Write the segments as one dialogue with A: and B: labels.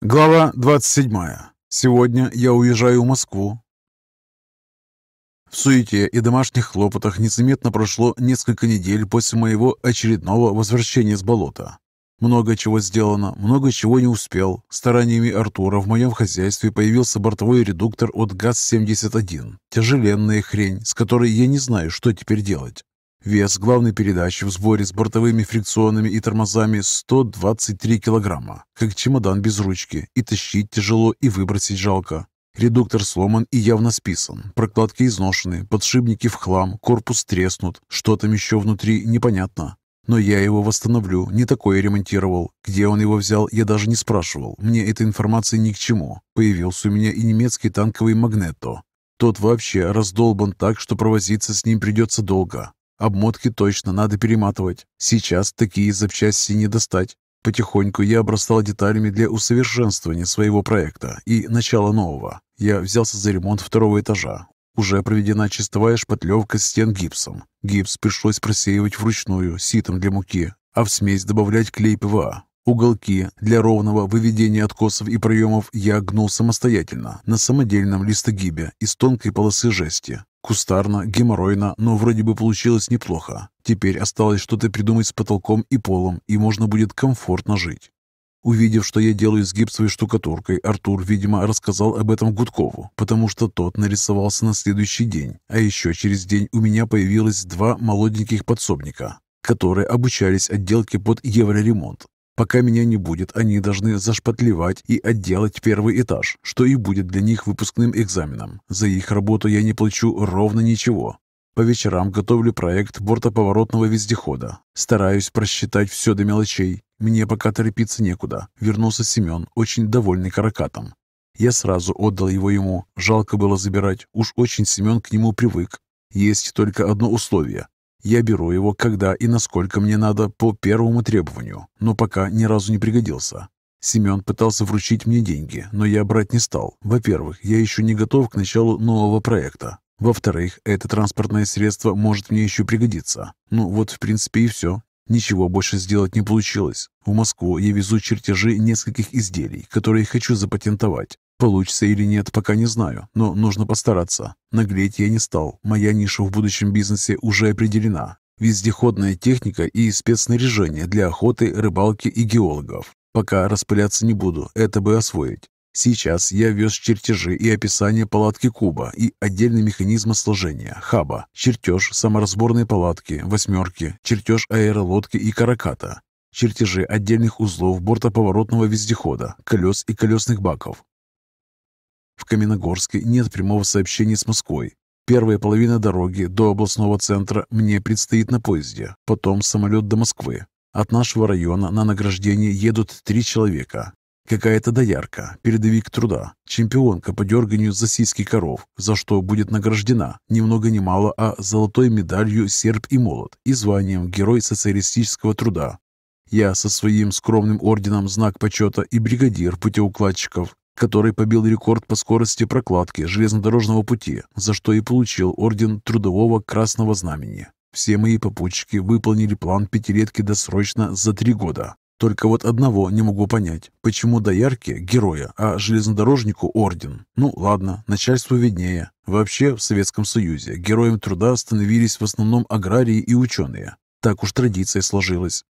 A: Глава 27. Сегодня я уезжаю в Москву. В суете и домашних хлопотах незаметно прошло несколько недель после моего очередного возвращения с болота. Много чего сделано, много чего не успел. Стараниями Артура в моем хозяйстве появился бортовой редуктор от ГАЗ-71. Тяжеленная хрень, с которой я не знаю, что теперь делать. Вес главной передачи в сборе с бортовыми фрикционами и тормозами 123 килограмма, как чемодан без ручки, и тащить тяжело, и выбросить жалко. Редуктор сломан и явно списан, прокладки изношены, подшипники в хлам, корпус треснут, что там еще внутри непонятно. Но я его восстановлю, не такое ремонтировал. Где он его взял, я даже не спрашивал, мне эта информация ни к чему. Появился у меня и немецкий танковый магнето. Тот вообще раздолбан так, что провозиться с ним придется долго. Обмотки точно надо перематывать. Сейчас такие запчасти не достать. Потихоньку я обрастал деталями для усовершенствования своего проекта и начала нового. Я взялся за ремонт второго этажа. Уже проведена чистовая шпатлевка стен гипсом. Гипс пришлось просеивать вручную, ситом для муки, а в смесь добавлять клей ПВА. Уголки для ровного выведения откосов и проемов я гнул самостоятельно, на самодельном листогибе из тонкой полосы жести. Кустарно, геморройно, но вроде бы получилось неплохо. Теперь осталось что-то придумать с потолком и полом, и можно будет комфортно жить. Увидев, что я делаю с гипсовой штукатуркой, Артур, видимо, рассказал об этом Гудкову, потому что тот нарисовался на следующий день. А еще через день у меня появилось два молоденьких подсобника, которые обучались отделке под евроремонт. Пока меня не будет, они должны зашпатлевать и отделать первый этаж, что и будет для них выпускным экзаменом. За их работу я не плачу ровно ничего. По вечерам готовлю проект бортоповоротного вездехода. Стараюсь просчитать все до мелочей. Мне пока торопиться некуда. Вернулся Семен, очень довольный каракатом. Я сразу отдал его ему. Жалко было забирать. Уж очень Семен к нему привык. Есть только одно условие. Я беру его, когда и насколько мне надо, по первому требованию, но пока ни разу не пригодился. Семен пытался вручить мне деньги, но я брать не стал. Во-первых, я еще не готов к началу нового проекта. Во-вторых, это транспортное средство может мне еще пригодиться. Ну вот, в принципе, и все. Ничего больше сделать не получилось. В Москву я везу чертежи нескольких изделий, которые хочу запатентовать. Получится или нет, пока не знаю, но нужно постараться. Наглеть я не стал, моя ниша в будущем бизнесе уже определена. Вездеходная техника и спецснаряжение для охоты, рыбалки и геологов. Пока распыляться не буду, это бы освоить. Сейчас я вез чертежи и описание палатки куба и отдельный механизм сложения, хаба, чертеж саморазборной палатки, восьмерки, чертеж аэролодки и караката, чертежи отдельных узлов бортоповоротного вездехода, колес и колесных баков, в Каменогорске нет прямого сообщения с Москвой. Первая половина дороги до областного центра мне предстоит на поезде, потом самолет до Москвы. От нашего района на награждение едут три человека. Какая-то доярка, передовик труда, чемпионка по дерганию за сиськи коров, за что будет награждена ни много ни мало, а золотой медалью «Серб и молот» и званием «Герой социалистического труда». Я со своим скромным орденом «Знак почета» и бригадир путеукладчиков который побил рекорд по скорости прокладки железнодорожного пути, за что и получил орден Трудового Красного Знамени. Все мои попутчики выполнили план пятилетки досрочно за три года. Только вот одного не могу понять. Почему доярке – героя, а железнодорожнику – орден? Ну, ладно, начальству виднее. Вообще, в Советском Союзе героем труда становились в основном аграрии и ученые. Так уж традиция сложилась.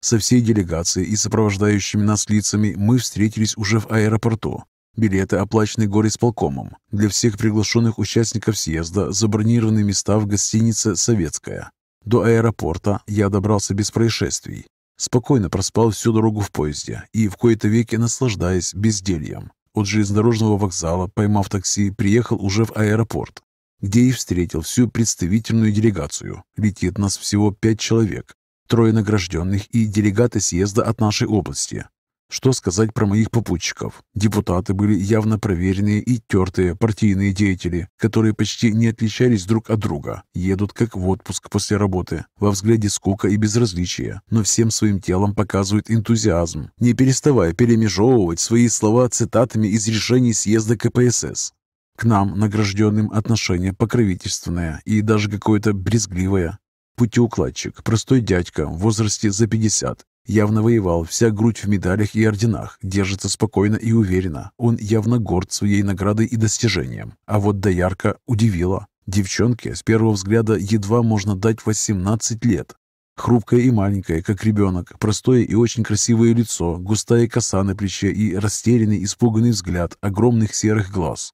A: Со всей делегацией и сопровождающими нас лицами мы встретились уже в аэропорту. Билеты оплачены горисполкомом. Для всех приглашенных участников съезда забронированы места в гостинице «Советская». До аэропорта я добрался без происшествий. Спокойно проспал всю дорогу в поезде и в кои-то веки наслаждаясь бездельем. От железнодорожного вокзала, поймав такси, приехал уже в аэропорт, где и встретил всю представительную делегацию. Летит нас всего пять человек, трое награжденных и делегаты съезда от нашей области. Что сказать про моих попутчиков? Депутаты были явно проверенные и тертые партийные деятели, которые почти не отличались друг от друга, едут как в отпуск после работы, во взгляде скука и безразличие, но всем своим телом показывают энтузиазм, не переставая перемежевывать свои слова цитатами из решений съезда КПСС. К нам, награжденным, отношение покровительственное и даже какое-то брезгливое. Путеукладчик, простой дядька в возрасте за 50, Явно воевал, вся грудь в медалях и орденах, держится спокойно и уверенно. Он явно горд своей наградой и достижением. А вот доярка удивила. Девчонке с первого взгляда едва можно дать 18 лет. Хрупкая и маленькая, как ребенок, простое и очень красивое лицо, густая коса на плече и растерянный, испуганный взгляд огромных серых глаз.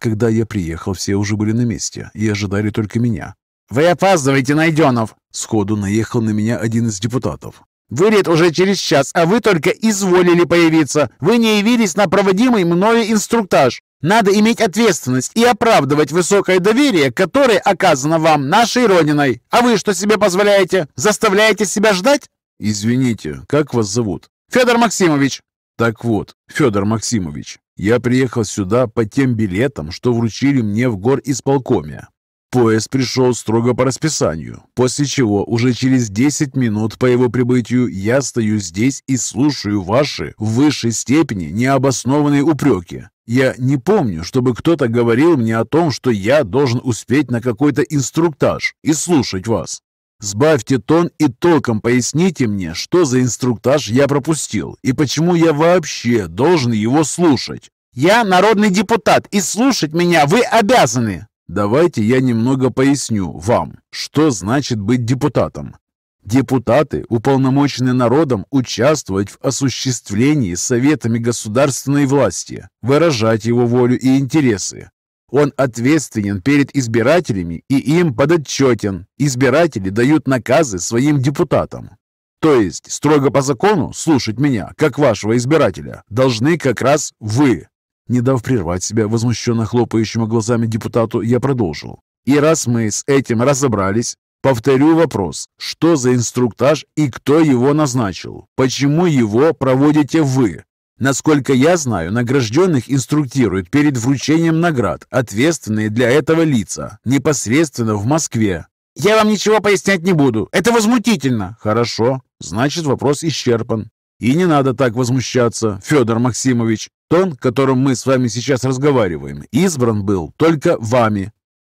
A: Когда я приехал, все уже были на месте и ожидали только меня. «Вы опаздываете, Найденов!» Сходу наехал на меня один из депутатов. Вылет уже через час, а вы только изволили появиться. Вы не явились на проводимый мною инструктаж. Надо иметь ответственность и оправдывать высокое доверие, которое оказано вам нашей Родиной. А вы что себе позволяете? Заставляете себя ждать? Извините, как вас зовут? Федор Максимович. Так вот, Федор Максимович, я приехал сюда по тем билетам, что вручили мне в гор исполкоме. Поезд пришел строго по расписанию, после чего уже через 10 минут по его прибытию я стою здесь и слушаю ваши в высшей степени необоснованные упреки. Я не помню, чтобы кто-то говорил мне о том, что я должен успеть на какой-то инструктаж и слушать вас. Сбавьте тон и толком поясните мне, что за инструктаж я пропустил и почему я вообще должен его слушать. «Я народный депутат, и слушать меня вы обязаны!» Давайте я немного поясню вам, что значит быть депутатом. Депутаты уполномочены народом участвовать в осуществлении советами государственной власти, выражать его волю и интересы. Он ответственен перед избирателями и им подотчетен. Избиратели дают наказы своим депутатам. То есть, строго по закону, слушать меня, как вашего избирателя, должны как раз вы, не дав прервать себя возмущенно хлопающими глазами депутату, я продолжил. «И раз мы с этим разобрались, повторю вопрос. Что за инструктаж и кто его назначил? Почему его проводите вы?» Насколько я знаю, награжденных инструктируют перед вручением наград, ответственные для этого лица, непосредственно в Москве. Я вам ничего пояснять не буду. Это возмутительно. Хорошо. Значит, вопрос исчерпан. И не надо так возмущаться, Федор Максимович. Тон, которым мы с вами сейчас разговариваем, избран был только вами».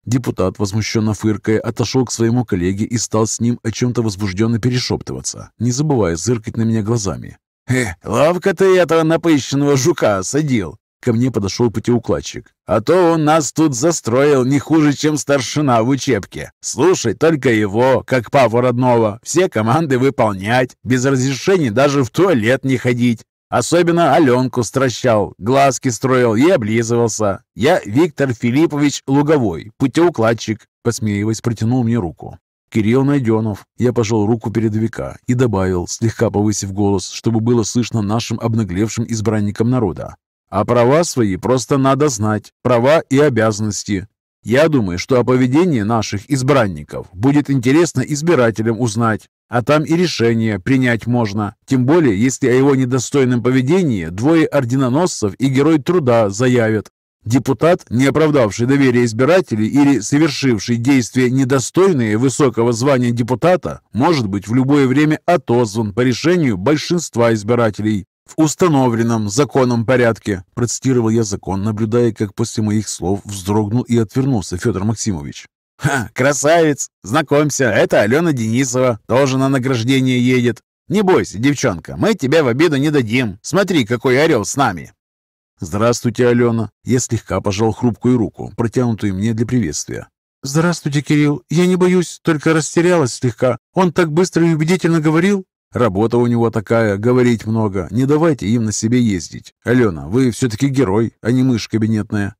A: Депутат, возмущенно фыркая, отошел к своему коллеге и стал с ним о чем-то возбужденно перешептываться, не забывая зыркать на меня глазами. «Э, ловко ты этого напыщенного жука садил. Ко мне подошел путеукладчик. «А то он нас тут застроил не хуже, чем старшина в учебке. Слушай только его, как папу родного. Все команды выполнять, без разрешения, даже в туалет не ходить. Особенно Аленку стращал, глазки строил и облизывался. Я Виктор Филиппович Луговой, путеукладчик», посмеиваясь, протянул мне руку. «Кирилл Найденов». Я пожал руку передовика и добавил, слегка повысив голос, чтобы было слышно нашим обнаглевшим избранникам народа. А права свои просто надо знать, права и обязанности. Я думаю, что о поведении наших избранников будет интересно избирателям узнать, а там и решение принять можно, тем более, если о его недостойном поведении двое орденоносцев и герой труда заявят. Депутат, не оправдавший доверие избирателей или совершивший действия недостойные высокого звания депутата, может быть в любое время отозван по решению большинства избирателей. «В установленном законом порядке», – процитировал я закон, наблюдая, как после моих слов вздрогнул и отвернулся Федор Максимович. «Ха, красавец! Знакомься, это Алена Денисова, тоже на награждение едет. Не бойся, девчонка, мы тебя в обиду не дадим. Смотри, какой орел с нами!» «Здравствуйте, Алена!» Я слегка пожал хрупкую руку, протянутую мне для приветствия. «Здравствуйте, Кирилл. Я не боюсь, только растерялась слегка. Он так быстро и убедительно говорил». Работа у него такая, говорить много. Не давайте им на себе ездить. Алена, вы все-таки герой, а не мышь кабинетная.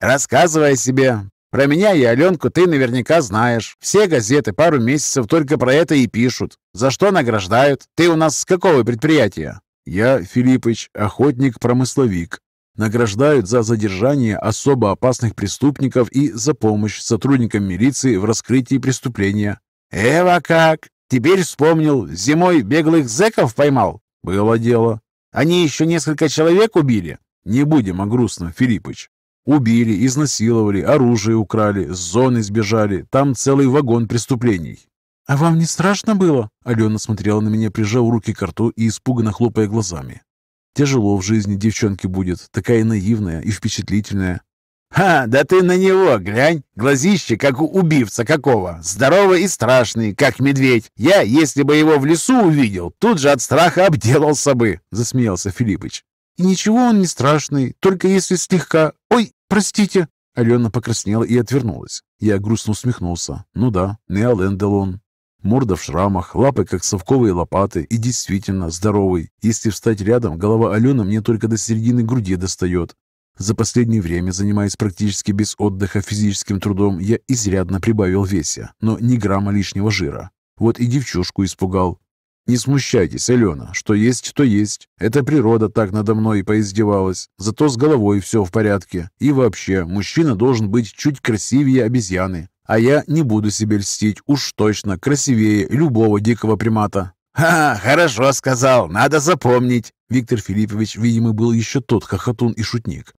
A: Рассказывай себе. Про меня и Аленку ты наверняка знаешь. Все газеты пару месяцев только про это и пишут. За что награждают? Ты у нас с какого предприятия? Я, Филиппыч, охотник-промысловик. Награждают за задержание особо опасных преступников и за помощь сотрудникам милиции в раскрытии преступления. «Эва как! Теперь вспомнил, зимой беглых зэков поймал. Было дело. Они еще несколько человек убили. Не будем о грустном, Филиппыч. Убили, изнасиловали, оружие украли, с зоны сбежали. Там целый вагон преступлений. «А вам не страшно было?» Алена смотрела на меня, прижав руки к рту и испуганно хлопая глазами. «Тяжело в жизни девчонке будет, такая наивная и впечатлительная. «Ха, да ты на него глянь! Глазище, как у убивца какого! Здоровый и страшный, как медведь! Я, если бы его в лесу увидел, тут же от страха обделался бы!» — засмеялся Филиппыч. ничего он не страшный, только если слегка... Ой, простите!» Алена покраснела и отвернулась. Я грустно усмехнулся. «Ну да, не Ален Морда в шрамах, лапы как совковые лопаты и действительно здоровый. Если встать рядом, голова Алены мне только до середины груди достает. За последнее время, занимаясь практически без отдыха физическим трудом, я изрядно прибавил весе, но ни грамма лишнего жира. Вот и девчушку испугал. «Не смущайтесь, Алена, что есть, то есть. Это природа так надо мной поиздевалась. Зато с головой все в порядке. И вообще, мужчина должен быть чуть красивее обезьяны. А я не буду себе льстить, уж точно, красивее любого дикого примата». «Ха, хорошо сказал, надо запомнить!» Виктор Филиппович, видимо, был еще тот хохотун и шутник.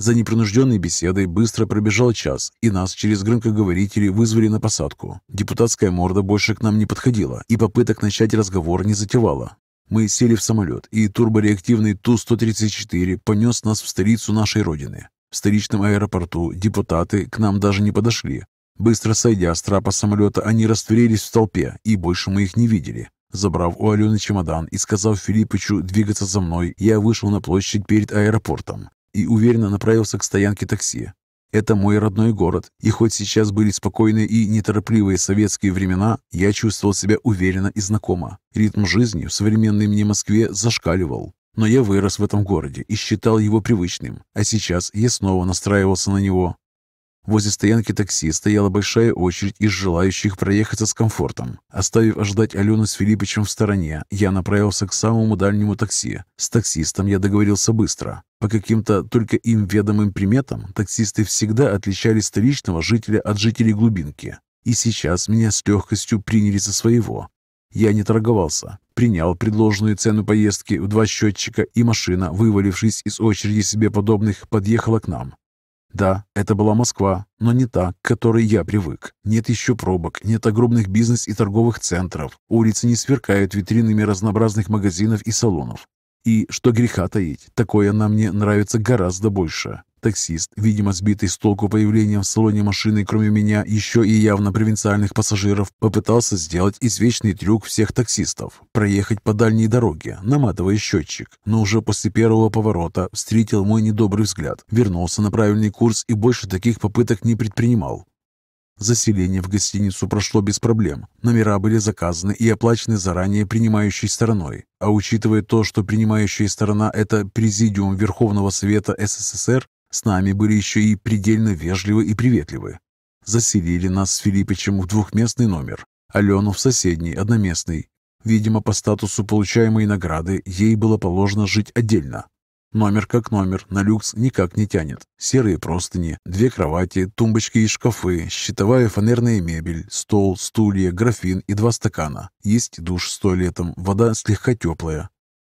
A: За непринужденной беседой быстро пробежал час, и нас через громкоговорители вызвали на посадку. Депутатская морда больше к нам не подходила, и попыток начать разговор не затевала. Мы сели в самолет, и турбореактивный Ту-134 понес нас в столицу нашей родины. В столичном аэропорту депутаты к нам даже не подошли. Быстро сойдя с трапа самолета, они растворились в толпе, и больше мы их не видели. Забрав у Алены чемодан и сказав Филиппычу двигаться за мной, я вышел на площадь перед аэропортом и уверенно направился к стоянке такси. Это мой родной город, и хоть сейчас были спокойные и неторопливые советские времена, я чувствовал себя уверенно и знакомо. Ритм жизни в современной мне Москве зашкаливал. Но я вырос в этом городе и считал его привычным, а сейчас я снова настраивался на него. Возле стоянки такси стояла большая очередь из желающих проехаться с комфортом. Оставив ожидать Алену с Филиппичем в стороне, я направился к самому дальнему такси. С таксистом я договорился быстро. По каким-то только им ведомым приметам таксисты всегда отличали столичного жителя от жителей глубинки. И сейчас меня с легкостью приняли за своего. Я не торговался, принял предложенную цену поездки в два счетчика, и машина, вывалившись из очереди себе подобных, подъехала к нам. Да, это была Москва, но не та, к которой я привык. Нет еще пробок, нет огромных бизнес и торговых центров. Улицы не сверкают витринами разнообразных магазинов и салонов. И, что греха таить, такое она мне нравится гораздо больше. Таксист, видимо, сбитый с толку появлением в салоне машины, кроме меня, еще и явно провинциальных пассажиров, попытался сделать извечный трюк всех таксистов – проехать по дальней дороге, наматывая счетчик. Но уже после первого поворота встретил мой недобрый взгляд, вернулся на правильный курс и больше таких попыток не предпринимал. Заселение в гостиницу прошло без проблем. Номера были заказаны и оплачены заранее принимающей стороной. А учитывая то, что принимающая сторона – это Президиум Верховного Совета СССР, с нами были еще и предельно вежливы и приветливы. Заселили нас с Филиппичем в двухместный номер, Алену в соседний, одноместный. Видимо, по статусу получаемой награды ей было положено жить отдельно. Номер как номер, на люкс никак не тянет. Серые простыни, две кровати, тумбочки и шкафы, щитовая фанерная мебель, стол, стулья, графин и два стакана. Есть душ с туалетом, вода слегка теплая.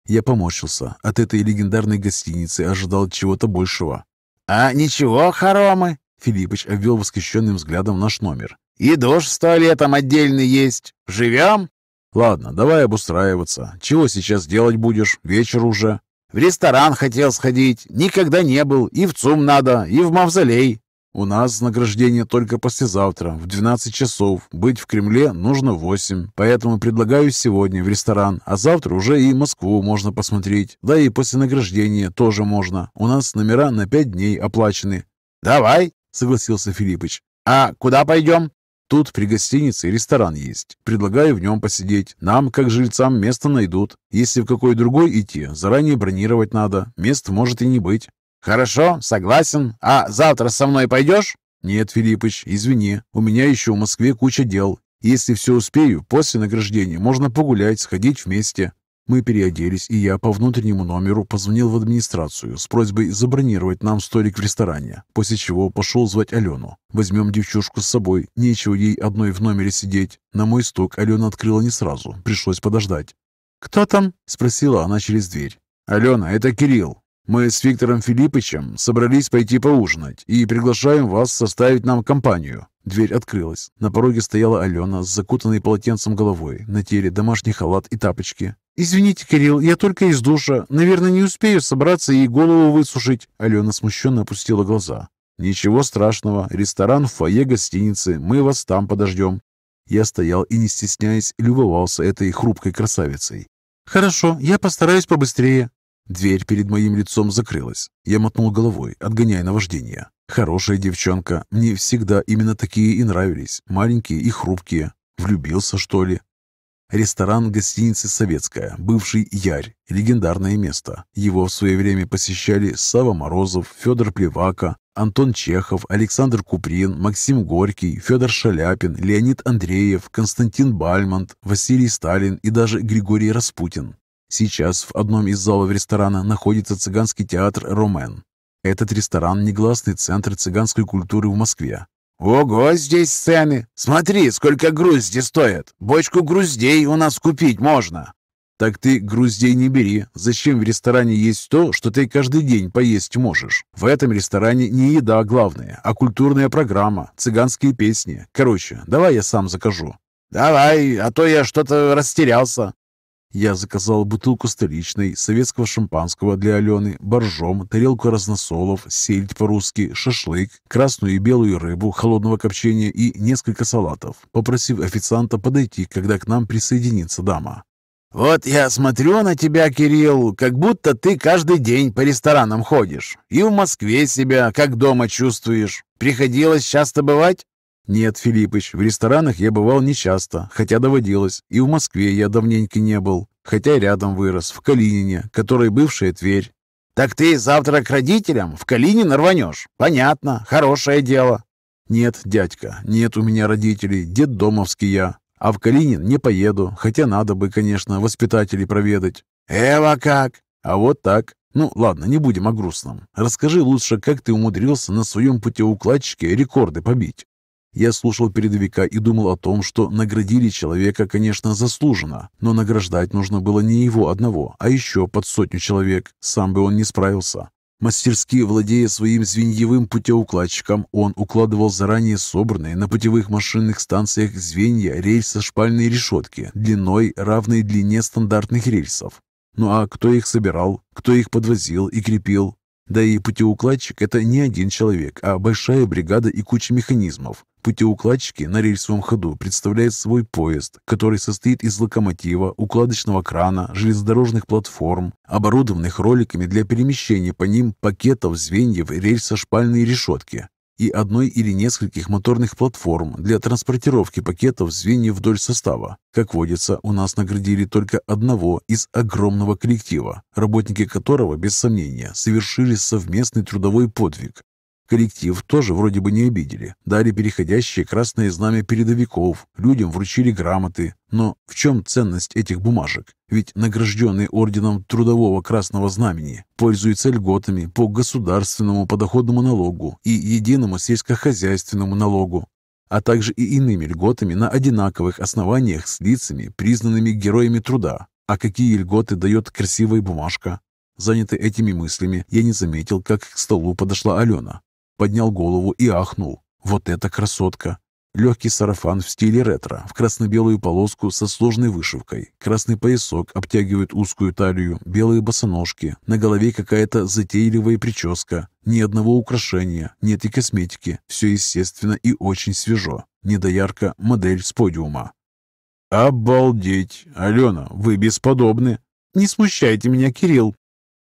A: Я помочился. От этой легендарной гостиницы ожидал чего-то большего. «А ничего, хоромы!» — Филиппыч обвел восхищенным взглядом наш номер. «И душ с туалетом отдельный есть. Живем?» «Ладно, давай обустраиваться. Чего сейчас делать будешь? Вечер уже». «В ресторан хотел сходить. Никогда не был. И в ЦУМ надо, и в мавзолей. У нас награждение только послезавтра, в 12 часов. Быть в Кремле нужно 8, поэтому предлагаю сегодня в ресторан, а завтра уже и Москву можно посмотреть. Да и после награждения тоже можно. У нас номера на 5 дней оплачены». «Давай», — согласился Филиппыч. «А куда пойдем?» Тут при гостинице ресторан есть. Предлагаю в нем посидеть. Нам, как жильцам, место найдут. Если в какой другой идти, заранее бронировать надо. Мест может и не быть. «Хорошо, согласен. А завтра со мной пойдешь?» «Нет, Филиппыч, извини, у меня еще в Москве куча дел. Если все успею, после награждения можно погулять, сходить вместе». Мы переоделись, и я по внутреннему номеру позвонил в администрацию с просьбой забронировать нам столик в ресторане, после чего пошел звать Алену. Возьмем девчушку с собой, нечего ей одной в номере сидеть. На мой стук Алена открыла не сразу, пришлось подождать. «Кто там?» – спросила она через дверь. «Алена, это Кирилл. Мы с Виктором Филипповичем собрались пойти поужинать и приглашаем вас составить нам компанию». Дверь открылась. На пороге стояла Алена с закутанной полотенцем головой, на теле домашний халат и тапочки. «Извините, Кирилл, я только из душа. Наверное, не успею собраться и голову высушить». Алена смущенно опустила глаза. «Ничего страшного. Ресторан в фойе гостиницы. Мы вас там подождем». Я стоял и, не стесняясь, любовался этой хрупкой красавицей. «Хорошо, я постараюсь побыстрее». Дверь перед моим лицом закрылась. Я мотнул головой, отгоняя наваждение. Хорошая девчонка. Мне всегда именно такие и нравились. Маленькие и хрупкие. Влюбился, что ли? Ресторан гостиницы «Советская», бывший Ярь, легендарное место. Его в свое время посещали Сава Морозов, Федор Плевака, Антон Чехов, Александр Куприн, Максим Горький, Федор Шаляпин, Леонид Андреев, Константин Бальмонт, Василий Сталин и даже Григорий Распутин. Сейчас в одном из залов ресторана находится цыганский театр «Ромен». Этот ресторан – негласный центр цыганской культуры в Москве. «Ого, здесь сцены! Смотри, сколько грузди стоят! Бочку груздей у нас купить можно!» «Так ты груздей не бери. Зачем в ресторане есть то, что ты каждый день поесть можешь? В этом ресторане не еда главная, а культурная программа, цыганские песни. Короче, давай я сам закажу». «Давай, а то я что-то растерялся». Я заказал бутылку столичной, советского шампанского для Алены, боржом, тарелку разносолов, сельдь по-русски, шашлык, красную и белую рыбу холодного копчения и несколько салатов, попросив официанта подойти, когда к нам присоединится дама. «Вот я смотрю на тебя, Кирилл, как будто ты каждый день по ресторанам ходишь и в Москве себя как дома чувствуешь. Приходилось часто бывать?» «Нет, Филиппыч, в ресторанах я бывал нечасто, хотя доводилось, и в Москве я давненько не был, хотя рядом вырос, в Калинине, который бывшая Тверь». «Так ты завтра к родителям в Калинин рванешь? Понятно, хорошее дело». «Нет, дядька, нет у меня родителей, дед домовский я, а в Калинин не поеду, хотя надо бы, конечно, воспитателей проведать». «Эва как?» «А вот так. Ну, ладно, не будем о грустном. Расскажи лучше, как ты умудрился на своем пути укладчике рекорды побить». Я слушал передовика и думал о том, что наградили человека, конечно, заслуженно, но награждать нужно было не его одного, а еще под сотню человек, сам бы он не справился. Мастерски владея своим звеньевым путеукладчиком, он укладывал заранее собранные на путевых машинных станциях звенья рельсо-шпальной решетки длиной, равной длине стандартных рельсов. Ну а кто их собирал, кто их подвозил и крепил, да и путеукладчик – это не один человек, а большая бригада и куча механизмов. Путеукладчики на рельсовом ходу представляют свой поезд, который состоит из локомотива, укладочного крана, железнодорожных платформ, оборудованных роликами для перемещения по ним пакетов, звеньев, рельсо-шпальной решетки и одной или нескольких моторных платформ для транспортировки пакетов звеньев вдоль состава. Как водится, у нас наградили только одного из огромного коллектива, работники которого, без сомнения, совершили совместный трудовой подвиг, Коллектив тоже вроде бы не обидели. Дали переходящие красные знамя передовиков, людям вручили грамоты. Но в чем ценность этих бумажек? Ведь награжденные орденом Трудового Красного Знамени пользуются льготами по государственному подоходному налогу и единому сельскохозяйственному налогу, а также и иными льготами на одинаковых основаниях с лицами, признанными героями труда. А какие льготы дает красивая бумажка? Занятый этими мыслями, я не заметил, как к столу подошла Алена. Поднял голову и ахнул. Вот эта красотка! Легкий сарафан в стиле ретро, в красно-белую полоску со сложной вышивкой. Красный поясок обтягивает узкую талию, белые босоножки. На голове какая-то затейливая прическа. Ни одного украшения, нет и косметики. Все естественно и очень свежо. Недоярка – модель с подиума. «Обалдеть! Алена, вы бесподобны!» «Не смущайте меня, Кирилл!»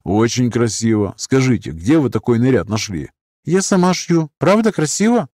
A: «Очень красиво! Скажите, где вы такой наряд нашли?» Я сама шью. Правда красиво?»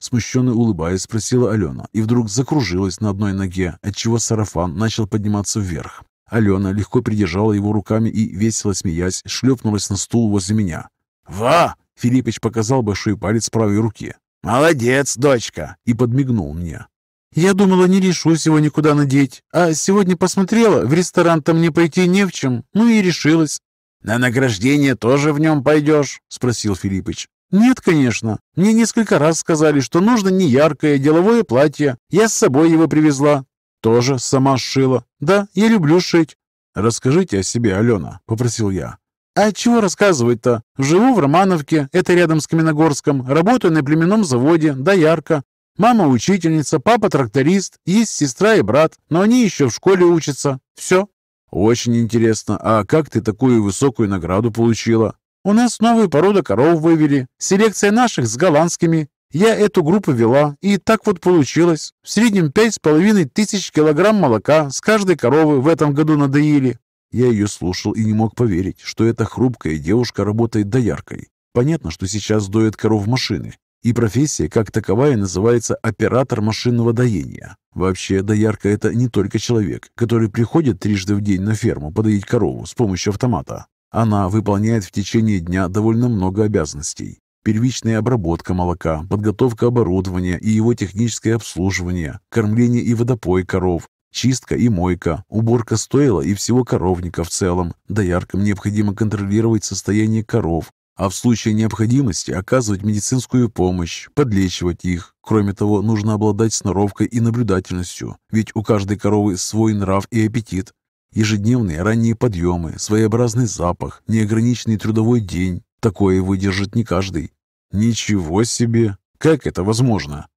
A: Смущенно улыбаясь, спросила Алена, и вдруг закружилась на одной ноге, отчего сарафан начал подниматься вверх. Алена легко придержала его руками и, весело смеясь, шлепнулась на стул возле меня. «Ва!» — Филиппич показал большой палец правой руки. «Молодец, дочка!» — и подмигнул мне. «Я думала, не решусь его никуда надеть, а сегодня посмотрела, в ресторан-то мне пойти не в чем, ну и решилась». «На награждение тоже в нем пойдешь?» — спросил Филиппыч. «Нет, конечно. Мне несколько раз сказали, что нужно не яркое деловое платье. Я с собой его привезла». «Тоже сама сшила. Да, я люблю шить». «Расскажите о себе, Алена», — попросил я. «А чего рассказывать-то? Живу в Романовке, это рядом с Каменогорском, работаю на племенном заводе, да ярко. Мама учительница, папа тракторист, есть сестра и брат, но они еще в школе учатся. Все». «Очень интересно. А как ты такую высокую награду получила?» У нас новую породу коров вывели, селекция наших с голландскими. Я эту группу вела, и так вот получилось. В среднем пять с половиной тысяч килограмм молока с каждой коровы в этом году надоели». Я ее слушал и не мог поверить, что эта хрупкая девушка работает дояркой. Понятно, что сейчас доят коров машины, и профессия как таковая называется оператор машинного доения. Вообще, доярка – это не только человек, который приходит трижды в день на ферму подоить корову с помощью автомата. Она выполняет в течение дня довольно много обязанностей. Первичная обработка молока, подготовка оборудования и его техническое обслуживание, кормление и водопой коров, чистка и мойка, уборка стойла и всего коровника в целом. Дояркам необходимо контролировать состояние коров, а в случае необходимости оказывать медицинскую помощь, подлечивать их. Кроме того, нужно обладать сноровкой и наблюдательностью, ведь у каждой коровы свой нрав и аппетит. Ежедневные ранние подъемы, своеобразный запах, неограниченный трудовой день. Такое выдержит не каждый. Ничего себе! Как это возможно?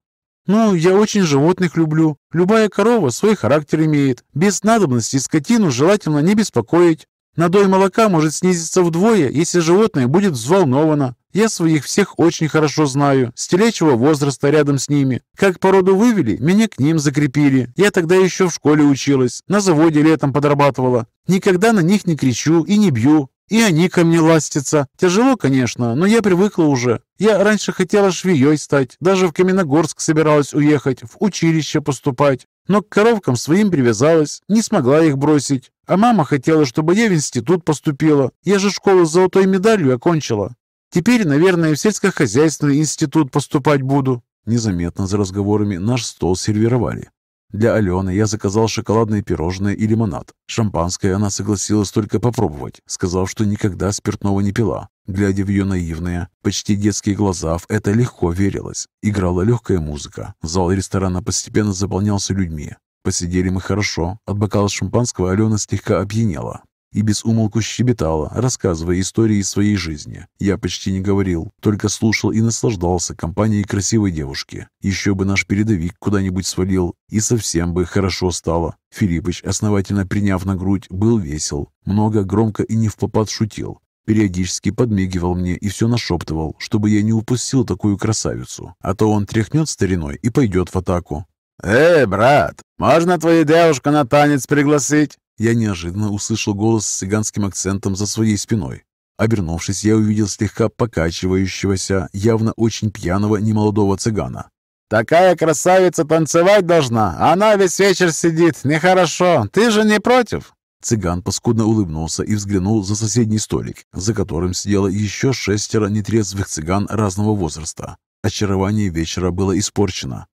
A: Ну, я очень животных люблю. Любая корова свой характер имеет. Без надобности скотину желательно не беспокоить. Надой молока может снизиться вдвое, если животное будет взволновано. Я своих всех очень хорошо знаю, с телечьего возраста рядом с ними. Как породу вывели, меня к ним закрепили. Я тогда еще в школе училась, на заводе летом подрабатывала. Никогда на них не кричу и не бью. И они ко мне ластятся. Тяжело, конечно, но я привыкла уже. Я раньше хотела швеей стать, даже в Каменогорск собиралась уехать, в училище поступать. Но к коровкам своим привязалась, не смогла их бросить. А мама хотела, чтобы я в институт поступила. Я же школу с золотой медалью окончила. Теперь, наверное, в сельскохозяйственный институт поступать буду». Незаметно за разговорами наш стол сервировали. Для Алены я заказал шоколадное пирожное и лимонад. Шампанское она согласилась только попробовать, сказав, что никогда спиртного не пила. Глядя в ее наивные, почти детские глаза, в это легко верилось. Играла легкая музыка. Зал ресторана постепенно заполнялся людьми. Посидели мы хорошо. От бокала шампанского Алена слегка опьянела и без умолку щебетала, рассказывая истории из своей жизни. Я почти не говорил, только слушал и наслаждался компанией красивой девушки. Еще бы наш передовик куда-нибудь свалил, и совсем бы хорошо стало. Филиппыч, основательно приняв на грудь, был весел, много, громко и не в попад шутил. Периодически подмигивал мне и все нашептывал, чтобы я не упустил такую красавицу, а то он тряхнет стариной и пойдет в атаку. «Эй, брат, можно твою девушку на танец пригласить?» Я неожиданно услышал голос с цыганским акцентом за своей спиной. Обернувшись, я увидел слегка покачивающегося, явно очень пьяного немолодого цыгана. «Такая красавица танцевать должна! Она весь вечер сидит! Нехорошо! Ты же не против?» Цыган поскудно улыбнулся и взглянул за соседний столик, за которым сидело еще шестеро нетрезвых цыган разного возраста. Очарование вечера было испорчено.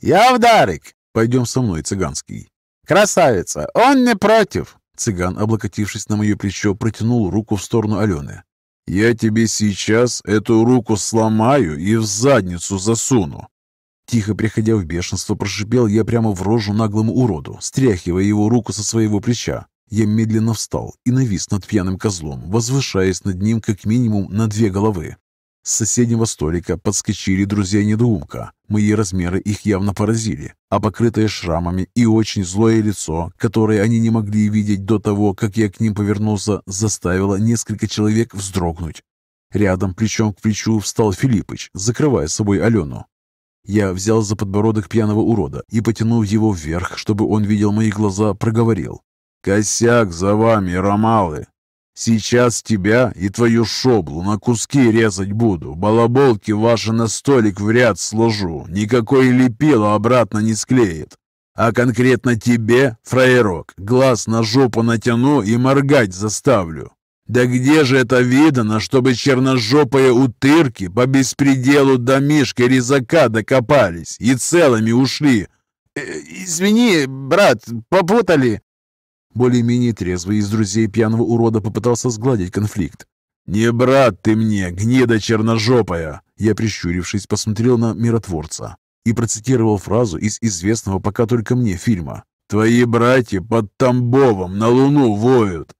A: «Я в дарик!» «Пойдем со мной, цыганский!» «Красавица! Он не против!» Цыган, облокотившись на мое плечо, протянул руку в сторону Алены. «Я тебе сейчас эту руку сломаю и в задницу засуну!» Тихо приходя в бешенство, прошипел я прямо в рожу наглому уроду, стряхивая его руку со своего плеча. Я медленно встал и навис над пьяным козлом, возвышаясь над ним как минимум на две головы. С соседнего столика подскочили друзья недоумка. Мои размеры их явно поразили, а покрытое шрамами и очень злое лицо, которое они не могли видеть до того, как я к ним повернулся, заставило несколько человек вздрогнуть. Рядом, плечом к плечу, встал Филиппыч, закрывая собой Алену. Я взял за подбородок пьяного урода и, потянув его вверх, чтобы он видел мои глаза, проговорил. «Косяк за вами, ромалы! Сейчас тебя и твою шоблу на куски резать буду, балаболки ваши на столик в ряд сложу, никакой лепило обратно не склеит. А конкретно тебе, фраерок, глаз на жопу натяну и моргать заставлю. Да где же это видано, чтобы черножопые утырки по беспределу домишка резака докопались и целыми ушли? Э, «Извини, брат, попутали!» Более-менее трезвый из друзей пьяного урода попытался сгладить конфликт. «Не брат ты мне, гнеда черножопая!» Я, прищурившись, посмотрел на миротворца и процитировал фразу из известного пока только мне фильма. «Твои братья под Тамбовом на луну воют!»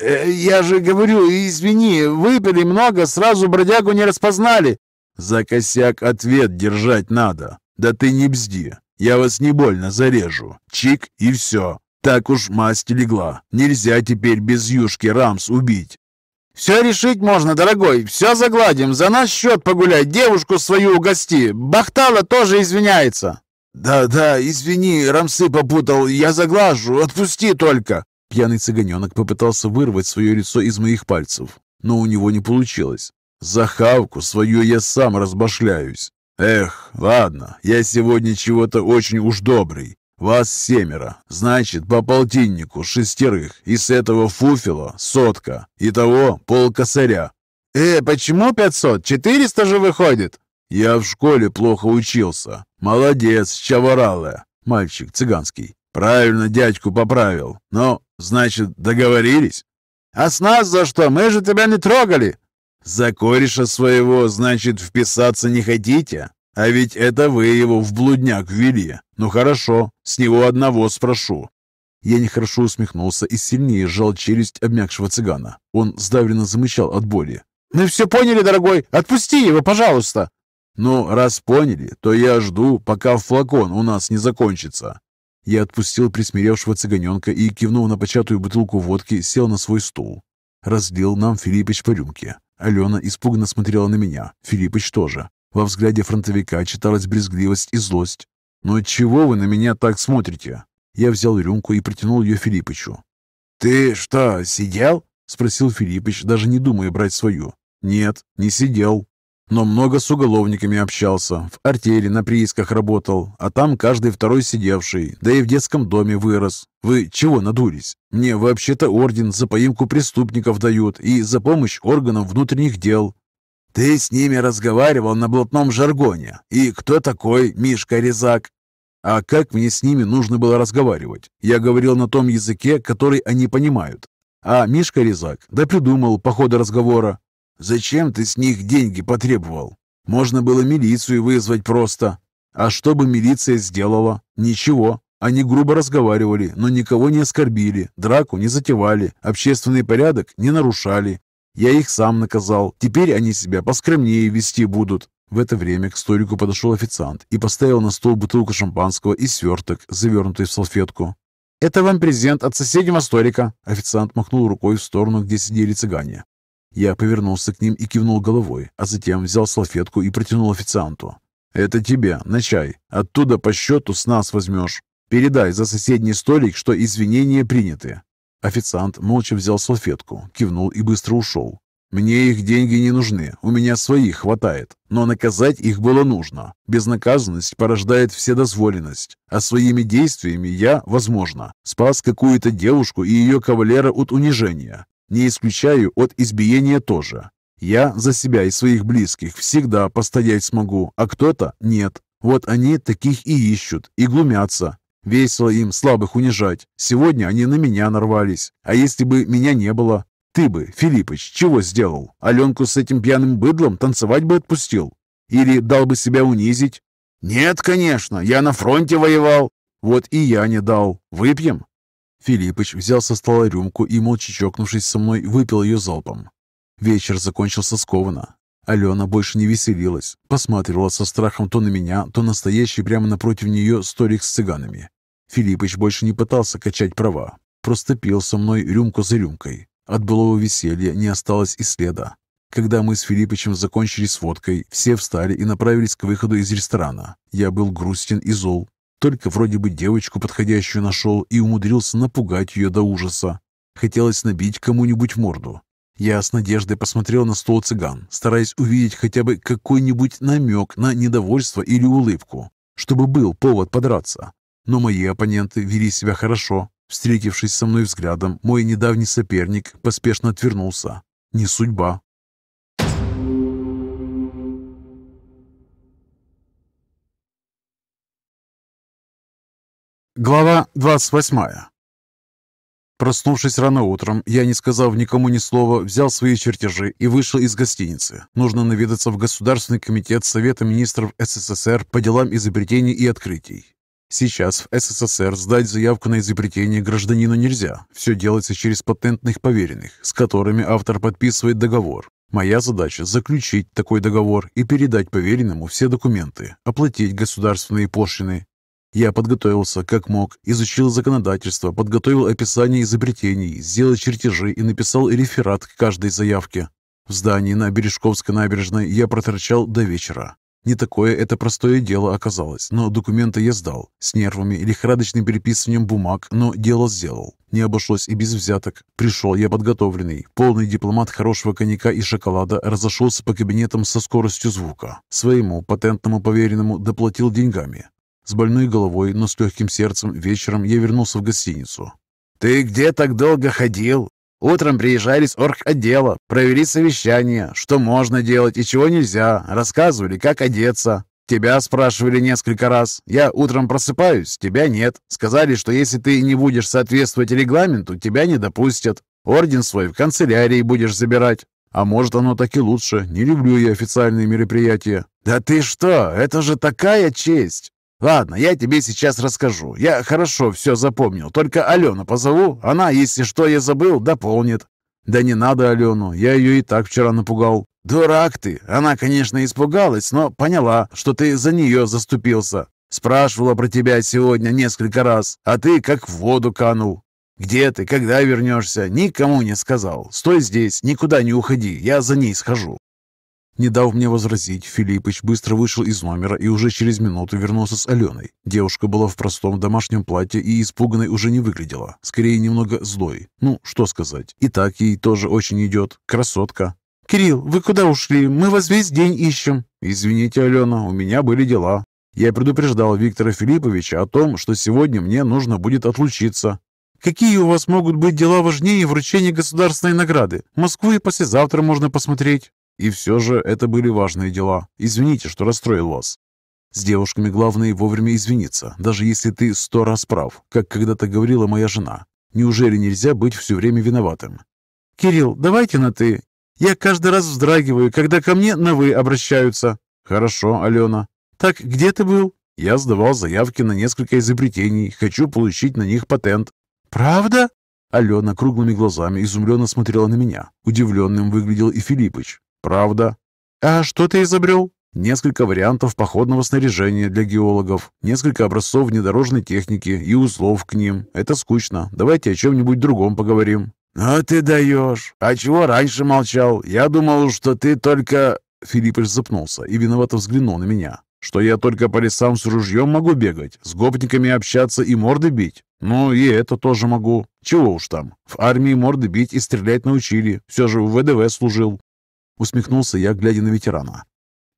A: э, «Я же говорю, извини, выпили много, сразу бродягу не распознали!» «За косяк ответ держать надо! Да ты не бзди! Я вас не больно зарежу! Чик и все!» Так уж масть легла. Нельзя теперь без юшки Рамс убить. «Все решить можно, дорогой. Все загладим. За наш счет погулять. Девушку свою угости. Бахтала тоже извиняется». «Да-да, извини, Рамсы попутал. Я заглажу. Отпусти только». Пьяный цыганенок попытался вырвать свое лицо из моих пальцев, но у него не получилось. «За хавку свою я сам разбашляюсь. Эх, ладно, я сегодня чего-то очень уж добрый. Вас семеро, значит, по полтиннику шестерых, и с этого фуфела сотка, итого полкосаря». «Э, почему пятьсот? Четыреста же выходит!» «Я в школе плохо учился. Молодец, чаварале!» Мальчик цыганский. «Правильно дядьку поправил. Но, ну, значит, договорились?» «А с нас за что? Мы же тебя не трогали!» «За кореша своего, значит, вписаться не хотите? А ведь это вы его в блудняк ввели. «Ну хорошо, с него одного спрошу». Я нехорошо усмехнулся и сильнее сжал челюсть обмякшего цыгана. Он сдавленно замычал от боли. «Мы «Ну все поняли, дорогой! Отпусти его, пожалуйста!» «Ну, раз поняли, то я жду, пока флакон у нас не закончится». Я отпустил присмиревшего цыганенка и, кивнув на початую бутылку водки, сел на свой стул. Разлил нам Филиппич по рюмке. Алена испуганно смотрела на меня. Филиппич тоже. Во взгляде фронтовика читалась брезгливость и злость. «Ну чего вы на меня так смотрите?» Я взял рюмку и протянул ее Филиппычу. «Ты что, сидел?» — спросил Филиппыч, даже не думая брать свою. «Нет, не сидел. Но много с уголовниками общался, в артели на приисках работал, а там каждый второй сидевший, да и в детском доме вырос. Вы чего надулись? Мне вообще-то орден за поимку преступников дают и за помощь органам внутренних дел. «Ты с ними разговаривал на блатном жаргоне. И кто такой Мишка Резак?» «А как мне с ними нужно было разговаривать? Я говорил на том языке, который они понимают. А Мишка Резак да придумал по ходу разговора. Зачем ты с них деньги потребовал? Можно было милицию вызвать просто. А что бы милиция сделала? Ничего. Они грубо разговаривали, но никого не оскорбили, драку не затевали, общественный порядок не нарушали. Я их сам наказал. Теперь они себя поскромнее вести будут». В это время к столику подошел официант и поставил на стол бутылку шампанского и сверток, завернутый в салфетку. «Это вам презент от соседнего столика!» Официант махнул рукой в сторону, где сидели цыгане. Я повернулся к ним и кивнул головой, а затем взял салфетку и протянул официанту. «Это тебе, на чай. Оттуда по счету с нас возьмешь. Передай за соседний столик, что извинения приняты. Официант молча взял салфетку, кивнул и быстро ушел. «Мне их деньги не нужны, у меня своих хватает, но наказать их было нужно. Безнаказанность порождает вседозволенность, а своими действиями я, возможно, спас какую-то девушку и ее кавалера от унижения, не исключаю от избиения тоже. Я за себя и своих близких всегда постоять смогу, а кто-то нет. Вот они таких и ищут, и глумятся, Весело им слабых унижать. Сегодня они на меня нарвались. А если бы меня не было? Ты бы, Филиппыч, чего сделал? Аленку с этим пьяным быдлом танцевать бы отпустил? Или дал бы себя унизить? Нет, конечно, я на фронте воевал. Вот и я не дал. Выпьем? Филиппыч взял со стола рюмку и, молча чокнувшись со мной, выпил ее залпом. Вечер закончился скованно. Алена больше не веселилась, посматривала со страхом то на меня, то на стоящий прямо напротив нее столик с цыганами. Филиппыч больше не пытался качать права, просто пил со мной рюмку за рюмкой. От былого веселья не осталось и следа. Когда мы с Филиппычем закончили с водкой, все встали и направились к выходу из ресторана. Я был грустен и зол. Только вроде бы девочку подходящую нашел и умудрился напугать ее до ужаса. Хотелось набить кому-нибудь морду, я с надеждой посмотрел на стол цыган, стараясь увидеть хотя бы какой-нибудь намек на недовольство или улыбку, чтобы был повод подраться. Но мои оппоненты вели себя хорошо. Встретившись со мной взглядом, мой недавний соперник поспешно отвернулся. Не судьба. Глава 28 Проснувшись рано утром, я, не сказав никому ни слова, взял свои чертежи и вышел из гостиницы. Нужно наведаться в Государственный комитет Совета министров СССР по делам изобретений и открытий. Сейчас в СССР сдать заявку на изобретение гражданину нельзя. Все делается через патентных поверенных, с которыми автор подписывает договор. Моя задача – заключить такой договор и передать поверенному все документы, оплатить государственные пошлины я подготовился как мог, изучил законодательство, подготовил описание изобретений, сделал чертежи и написал реферат к каждой заявке. В здании на Бережковской набережной я проторчал до вечера. Не такое это простое дело оказалось, но документы я сдал. С нервами, и лихорадочным переписыванием бумаг, но дело сделал. Не обошлось и без взяток. Пришел я подготовленный. Полный дипломат хорошего коньяка и шоколада разошелся по кабинетам со скоростью звука. Своему патентному поверенному доплатил деньгами. С больной головой, но с легким сердцем вечером я вернулся в гостиницу. «Ты где так долго ходил? Утром приезжали с орготдела, провели совещание, что можно делать и чего нельзя, рассказывали, как одеться. Тебя спрашивали несколько раз. Я утром просыпаюсь, тебя нет. Сказали, что если ты не будешь соответствовать регламенту, тебя не допустят. Орден свой в канцелярии будешь забирать. А может, оно так и лучше. Не люблю я официальные мероприятия. Да ты что, это же такая честь! «Ладно, я тебе сейчас расскажу. Я хорошо все запомнил. Только Алену позову. Она, если что я забыл, дополнит». «Да не надо Алену. Я ее и так вчера напугал». «Дурак ты! Она, конечно, испугалась, но поняла, что ты за нее заступился. Спрашивала про тебя сегодня несколько раз, а ты как в воду канул. Где ты, когда вернешься, никому не сказал. Стой здесь, никуда не уходи, я за ней схожу». Не дав мне возразить, Филиппыч быстро вышел из номера и уже через минуту вернулся с Аленой. Девушка была в простом домашнем платье и испуганной уже не выглядела, скорее немного злой. Ну, что сказать, и так ей тоже очень идет. Красотка. «Кирилл, вы куда ушли? Мы вас весь день ищем». «Извините, Алена, у меня были дела». Я предупреждал Виктора Филипповича о том, что сегодня мне нужно будет отлучиться. «Какие у вас могут быть дела важнее вручения государственной награды? Москву и послезавтра можно посмотреть». И все же это были важные дела. Извините, что расстроил вас. С девушками главное вовремя извиниться, даже если ты сто раз прав, как когда-то говорила моя жена. Неужели нельзя быть все время виноватым? «Кирилл, давайте на «ты». Я каждый раз вздрагиваю, когда ко мне на «вы» обращаются». «Хорошо, Алена». «Так где ты был?» «Я сдавал заявки на несколько изобретений. Хочу получить на них патент». «Правда?» Алена круглыми глазами изумленно смотрела на меня. Удивленным выглядел и Филиппыч. Правда. А что ты изобрел? Несколько вариантов походного снаряжения для геологов, несколько образцов внедорожной техники и узлов к ним. Это скучно. Давайте о чем-нибудь другом поговорим. «Ну ты даешь! А чего раньше молчал? Я думал, что ты только...» Филиппыч запнулся и виновато взглянул на меня. «Что я только по лесам с ружьем могу бегать, с гопниками общаться и морды бить? Ну и это тоже могу. Чего уж там. В армии морды бить и стрелять научили. Все же в ВДВ служил. Усмехнулся я, глядя на ветерана.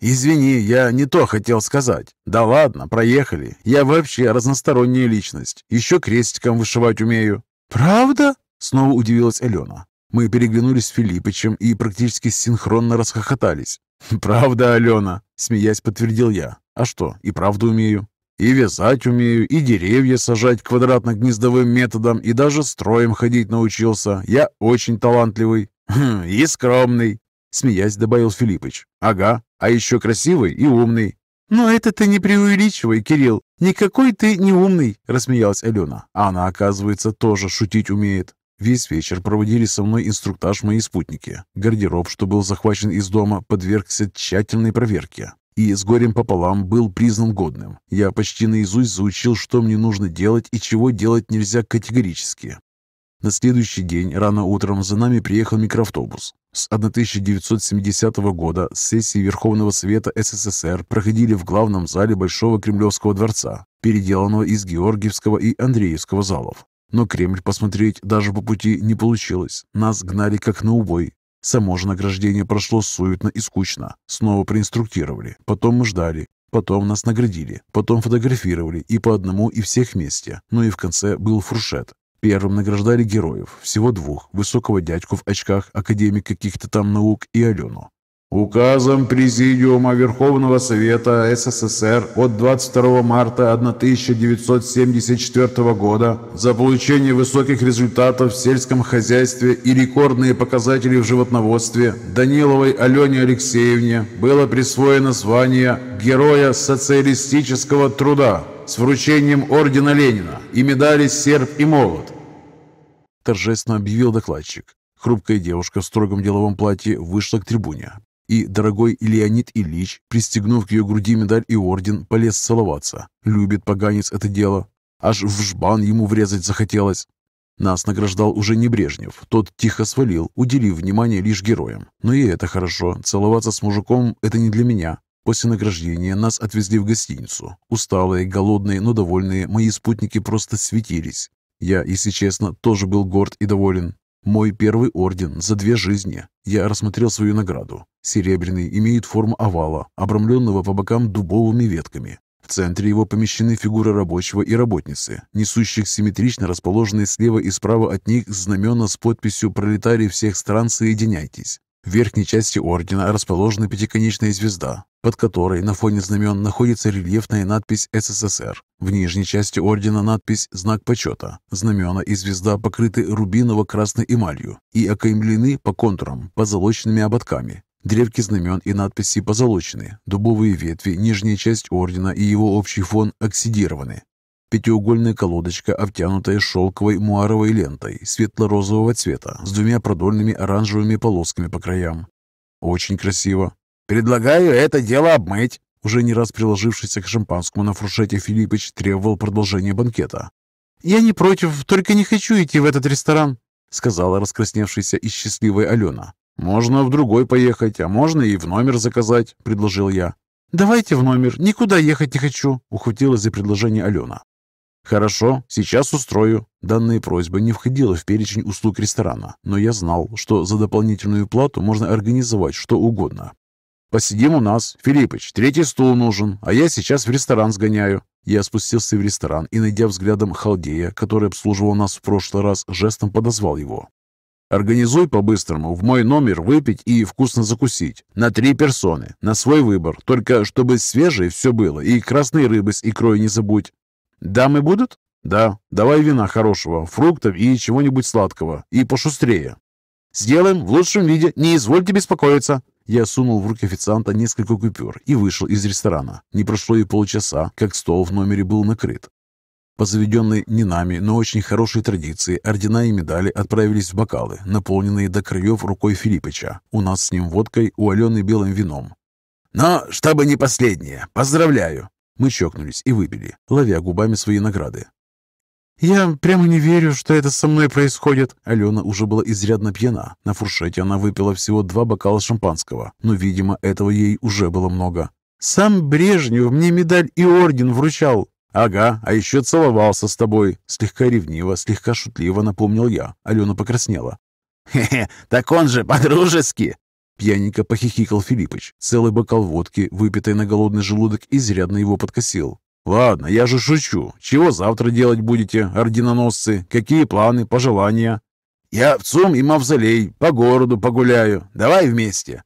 A: «Извини, я не то хотел сказать. Да ладно, проехали. Я вообще разносторонняя личность. Еще крестиком вышивать умею». «Правда?» — снова удивилась Алена. Мы переглянулись с Филиппычем и практически синхронно расхохотались. «Правда, Алена?» — смеясь подтвердил я. «А что, и правду умею. И вязать умею, и деревья сажать квадратно-гнездовым методом, и даже строем ходить научился. Я очень талантливый. Хм, и скромный». Смеясь, добавил Филиппыч. «Ага, а еще красивый и умный». «Но это ты не преувеличивай, Кирилл. Никакой ты не умный», — рассмеялась Алена. А она, оказывается, тоже шутить умеет. Весь вечер проводили со мной инструктаж мои спутники. Гардероб, что был захвачен из дома, подвергся тщательной проверке и с горем пополам был признан годным. Я почти наизусть заучил, что мне нужно делать и чего делать нельзя категорически. На следующий день рано утром за нами приехал микроавтобус. С 1970 года сессии Верховного Совета СССР проходили в главном зале Большого Кремлевского дворца, переделанного из Георгиевского и Андреевского залов. Но Кремль посмотреть даже по пути не получилось. Нас гнали как на убой. Само же награждение прошло суетно и скучно. Снова проинструктировали, потом мы ждали, потом нас наградили, потом фотографировали и по одному и всех вместе. Ну и в конце был фуршет, Первым награждали героев, всего двух, высокого дядьку в очках, академик каких-то там наук и Алену. Указом Президиума Верховного Совета СССР от 22 марта 1974 года за получение высоких результатов в сельском хозяйстве и рекордные показатели в животноводстве Даниловой Алене Алексеевне было присвоено звание Героя социалистического труда с вручением Ордена Ленина и медали «Серб и молот». Торжественно объявил докладчик. Хрупкая девушка в строгом деловом платье вышла к трибуне, и дорогой Леонид Ильич, пристегнув к ее груди медаль и орден, полез целоваться. Любит поганец это дело. Аж в жбан ему врезать захотелось. Нас награждал уже не Брежнев. Тот тихо свалил, уделив внимание лишь героям. Но и это хорошо. Целоваться с мужиком – это не для меня. После награждения нас отвезли в гостиницу. Усталые, голодные, но довольные, мои спутники просто светились. Я, если честно, тоже был горд и доволен. Мой первый орден за две жизни. Я рассмотрел свою награду. Серебряный имеет форму овала, обрамленного по бокам дубовыми ветками. В центре его помещены фигуры рабочего и работницы, несущих симметрично расположенные слева и справа от них знамена с подписью «Пролетарии всех стран, соединяйтесь». В верхней части ордена расположена пятиконечная звезда, под которой на фоне знамен находится рельефная надпись «СССР». В нижней части ордена надпись «Знак почета». Знамена и звезда покрыты рубиново-красной эмалью и окаймлены по контурам позолоченными ободками. Древки знамен и надписи позолочены, дубовые ветви, нижняя часть ордена и его общий фон оксидированы. Пятиугольная колодочка, обтянутая шелковой муаровой лентой светло-розового цвета с двумя продольными оранжевыми полосками по краям. Очень красиво. «Предлагаю это дело обмыть!» Уже не раз приложившийся к шампанскому на фуршете Филиппович требовал продолжения банкета. «Я не против, только не хочу идти в этот ресторан», сказала раскрасневшаяся и счастливая Алена. «Можно в другой поехать, а можно и в номер заказать», — предложил я. «Давайте в номер, никуда ехать не хочу», — ухватилась за предложение Алена. Хорошо, сейчас устрою. Данная просьба не входила в перечень услуг ресторана, но я знал, что за дополнительную плату можно организовать что угодно. Посидим у нас. Филиппыч, третий стул нужен, а я сейчас в ресторан сгоняю. Я спустился в ресторан и, найдя взглядом халдея, который обслуживал нас в прошлый раз, жестом подозвал его. Организуй по-быстрому в мой номер выпить и вкусно закусить. На три персоны, на свой выбор, только чтобы свежее все было и красной рыбы с икрой не забудь. «Дамы будут?» «Да. Давай вина хорошего, фруктов и чего-нибудь сладкого. И пошустрее». «Сделаем в лучшем виде. Не извольте беспокоиться». Я сунул в руки официанта несколько купюр и вышел из ресторана. Не прошло и полчаса, как стол в номере был накрыт. По заведенной не нами, но очень хорошей традиции, ордена и медали отправились в бокалы, наполненные до краев рукой Филиппыча. У нас с ним водкой, у Алены белым вином. «Но, «Ну, чтобы не последнее, поздравляю!» Мы чокнулись и выпили, ловя губами свои награды. «Я прямо не верю, что это со мной происходит!» Алена уже была изрядно пьяна. На фуршете она выпила всего два бокала шампанского, но, видимо, этого ей уже было много. «Сам Брежнев мне медаль и орден вручал!» «Ага, а еще целовался с тобой!» Слегка ревниво, слегка шутливо напомнил я. Алена покраснела. «Хе-хе, так он же по-дружески!» Пьяненько похихикал Филиппыч. Целый бокал водки, выпитый на голодный желудок, изрядно его подкосил. «Ладно, я же шучу. Чего завтра делать будете, орденоносцы? Какие планы, пожелания?» «Я в ЦУМ и Мавзолей, по городу погуляю. Давай вместе!»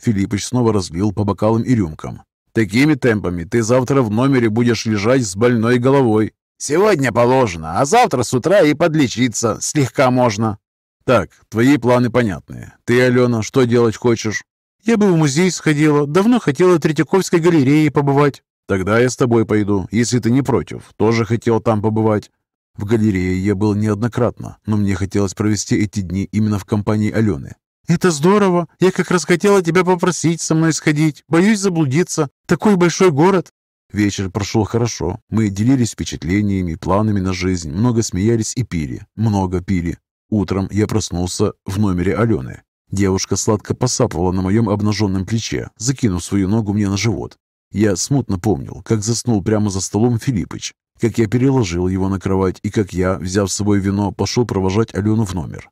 A: Филиппыч снова разлил по бокалам и рюмкам. «Такими темпами ты завтра в номере будешь лежать с больной головой». «Сегодня положено, а завтра с утра и подлечиться слегка можно». «Так, твои планы понятны. Ты, Алена, что делать хочешь?» «Я бы в музей сходила. Давно хотела Третьяковской галереи побывать». «Тогда я с тобой пойду, если ты не против. Тоже хотел там побывать». В галерее я был неоднократно, но мне хотелось провести эти дни именно в компании Алены. «Это здорово! Я как раз хотела тебя попросить со мной сходить. Боюсь заблудиться. Такой большой город!» Вечер прошел хорошо. Мы делились впечатлениями, планами на жизнь, много смеялись и пили. Много пили. Утром я проснулся в номере Алены. Девушка сладко посапывала на моем обнаженном плече, закинув свою ногу мне на живот. Я смутно помнил, как заснул прямо за столом Филиппыч, как я переложил его на кровать и как я, взяв с собой вино, пошел провожать Алену в номер.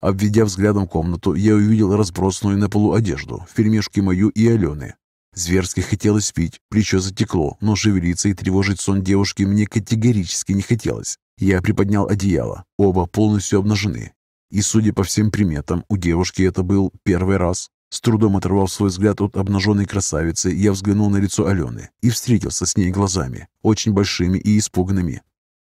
A: Обведя взглядом комнату, я увидел разбросанную на полу одежду, в перемешке мою и Алены. Зверски хотелось пить, плечо затекло, но шевелиться и тревожить сон девушки мне категорически не хотелось. Я приподнял одеяло, оба полностью обнажены. И, судя по всем приметам, у девушки это был первый раз. С трудом оторвав свой взгляд от обнаженной красавицы, я взглянул на лицо Алены и встретился с ней глазами, очень большими и испуганными.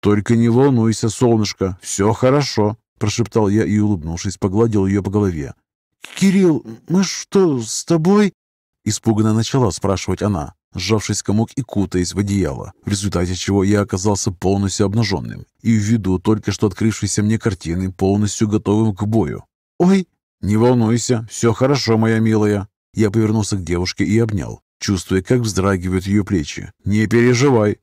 A: «Только не волнуйся, солнышко, все хорошо», – прошептал я и, улыбнувшись, погладил ее по голове. «Кирилл, мы что, с тобой?» Испуганно начала спрашивать она, сжавшись комок и кутаясь в одеяло, в результате чего я оказался полностью обнаженным и ввиду только что открывшейся мне картины полностью готовым к бою. «Ой!» «Не волнуйся, все хорошо, моя милая!» Я повернулся к девушке и обнял, чувствуя, как вздрагивают ее плечи. «Не переживай!»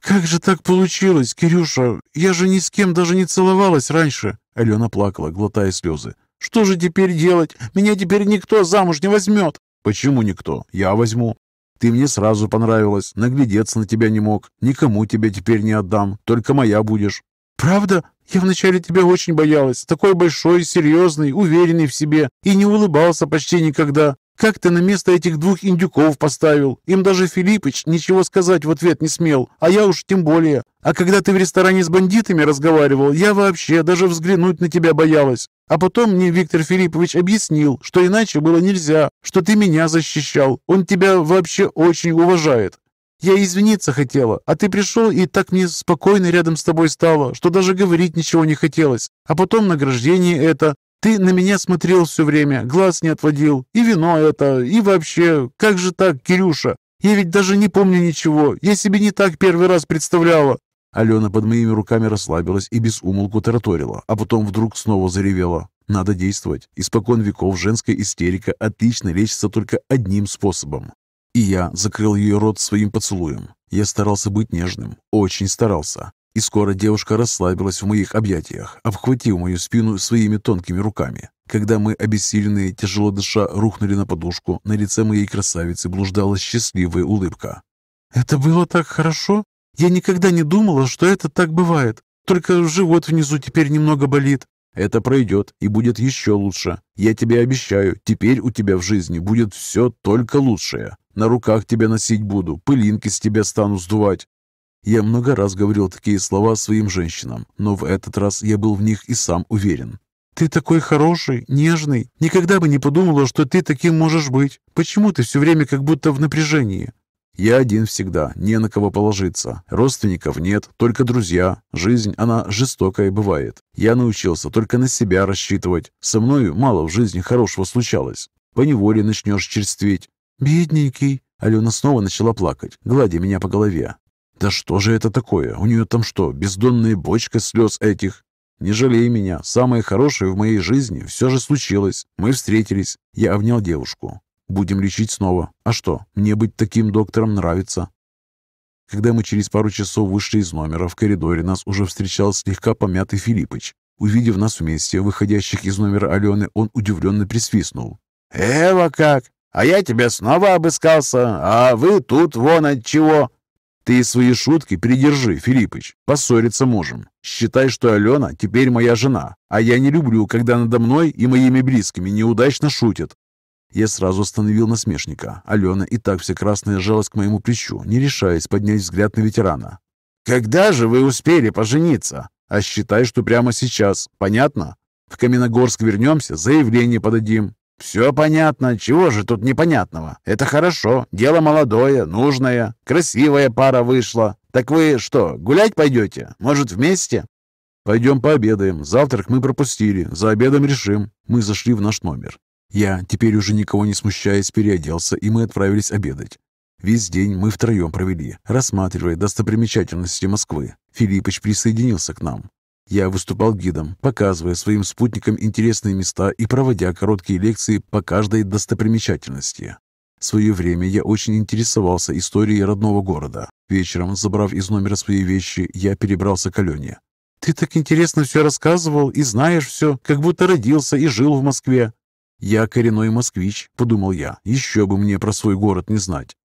A: «Как же так получилось, Кирюша? Я же ни с кем даже не целовалась раньше!» Алена плакала, глотая слезы. «Что же теперь делать? Меня теперь никто замуж не возьмет!» «Почему никто? Я возьму». «Ты мне сразу понравилась, наглядеться на тебя не мог. Никому тебя теперь не отдам, только моя будешь». «Правда? Я вначале тебя очень боялась. Такой большой, серьезный, уверенный в себе. И не улыбался почти никогда. Как ты на место этих двух индюков поставил? Им даже Филиппыч ничего сказать в ответ не смел, а я уж тем более. А когда ты в ресторане с бандитами разговаривал, я вообще даже взглянуть на тебя боялась. А потом мне Виктор Филиппович объяснил, что иначе было нельзя, что ты меня защищал. Он тебя вообще очень уважает. Я извиниться хотела, а ты пришел, и так мне спокойно рядом с тобой стало, что даже говорить ничего не хотелось. А потом награждение это. Ты на меня смотрел все время, глаз не отводил. И вино это, и вообще. Как же так, Кирюша? Я ведь даже не помню ничего. Я себе не так первый раз представляла». Алена под моими руками расслабилась и без умолку тараторила, а потом вдруг снова заревела. «Надо действовать. Испокон веков женская истерика отлично лечится только одним способом». И я закрыл ее рот своим поцелуем. Я старался быть нежным, очень старался. И скоро девушка расслабилась в моих объятиях, обхватив мою спину своими тонкими руками. Когда мы, обессиленные, тяжело дыша, рухнули на подушку, на лице моей красавицы блуждала счастливая улыбка. «Это было так хорошо! Я никогда не думала, что это так бывает! Только живот внизу теперь немного болит!» «Это пройдет и будет еще лучше. Я тебе обещаю, теперь у тебя в жизни будет все только лучшее. На руках тебя носить буду, пылинки с тебя стану сдувать. Я много раз говорил такие слова своим женщинам, но в этот раз я был в них и сам уверен. «Ты такой хороший, нежный. Никогда бы не подумала, что ты таким можешь быть. Почему ты все время как будто в напряжении?» «Я один всегда, не на кого положиться. Родственников нет, только друзья. Жизнь, она жестокая бывает. Я научился только на себя рассчитывать. Со мною мало в жизни хорошего случалось. По неволе начнешь черстветь». «Бедненький». Алена снова начала плакать, гладя меня по голове. «Да что же это такое? У нее там что, бездонная бочка слез этих?» «Не жалей меня. Самое хорошее в моей жизни все же случилось. Мы встретились. Я обнял девушку. Будем лечить снова. А что, мне быть таким доктором нравится». Когда мы через пару часов вышли из номера, в коридоре нас уже встречал слегка помятый Филиппыч. Увидев нас вместе, выходящих из номера Алены, он удивленно присвистнул. «Эва как! А я тебя снова обыскался, а вы тут вон от чего!» «Ты свои шутки придержи, Филиппыч. Поссориться можем. Считай, что Алена теперь моя жена, а я не люблю, когда надо мной и моими близкими неудачно шутят». Я сразу остановил насмешника. Алена и так вся красная сжалась к моему плечу, не решаясь поднять взгляд на ветерана. «Когда же вы успели пожениться?» «А считай, что прямо сейчас. Понятно? В Каменогорск вернемся, заявление подадим. «Все понятно. Чего же тут непонятного? Это хорошо. Дело молодое, нужное. Красивая пара вышла. Так вы что, гулять пойдете? Может, вместе?» «Пойдем пообедаем. Завтрак мы пропустили. За обедом решим». Мы зашли в наш номер. Я, теперь уже никого не смущаясь, переоделся, и мы отправились обедать. Весь день мы втроем провели, рассматривая достопримечательности Москвы. Филиппыч присоединился к нам. Я выступал гидом, показывая своим спутникам интересные места и проводя короткие лекции по каждой достопримечательности. В свое время я очень интересовался историей родного города. Вечером, забрав из номера свои вещи, я перебрался к Алене. «Ты так интересно все рассказывал и знаешь все, как будто родился и жил в Москве». «Я коренной москвич», — подумал я, — «еще бы мне про свой город не знать».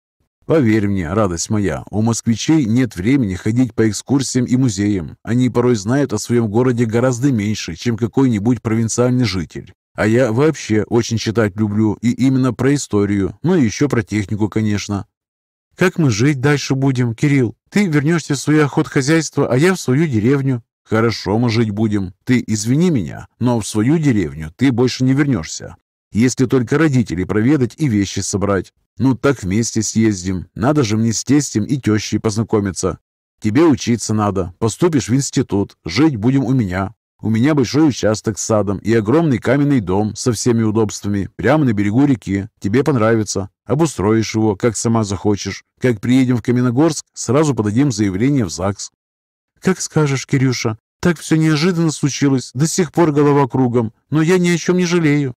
A: Поверь мне, радость моя, у москвичей нет времени ходить по экскурсиям и музеям. Они порой знают о своем городе гораздо меньше, чем какой-нибудь провинциальный житель. А я вообще очень читать люблю, и именно про историю, ну и еще про технику, конечно. Как мы жить дальше будем, Кирилл? Ты вернешься в свое охотхозяйство, а я в свою деревню. Хорошо мы жить будем. Ты извини меня, но в свою деревню ты больше не вернешься если только родителей проведать и вещи собрать. Ну так вместе съездим. Надо же мне с тестем и тещей познакомиться. Тебе учиться надо. Поступишь в институт. Жить будем у меня. У меня большой участок с садом и огромный каменный дом со всеми удобствами, прямо на берегу реки. Тебе понравится. Обустроишь его, как сама захочешь. Как приедем в Каменогорск, сразу подадим заявление в ЗАГС. Как скажешь, Кирюша. Так все неожиданно случилось. До сих пор голова кругом. Но я ни о чем не жалею.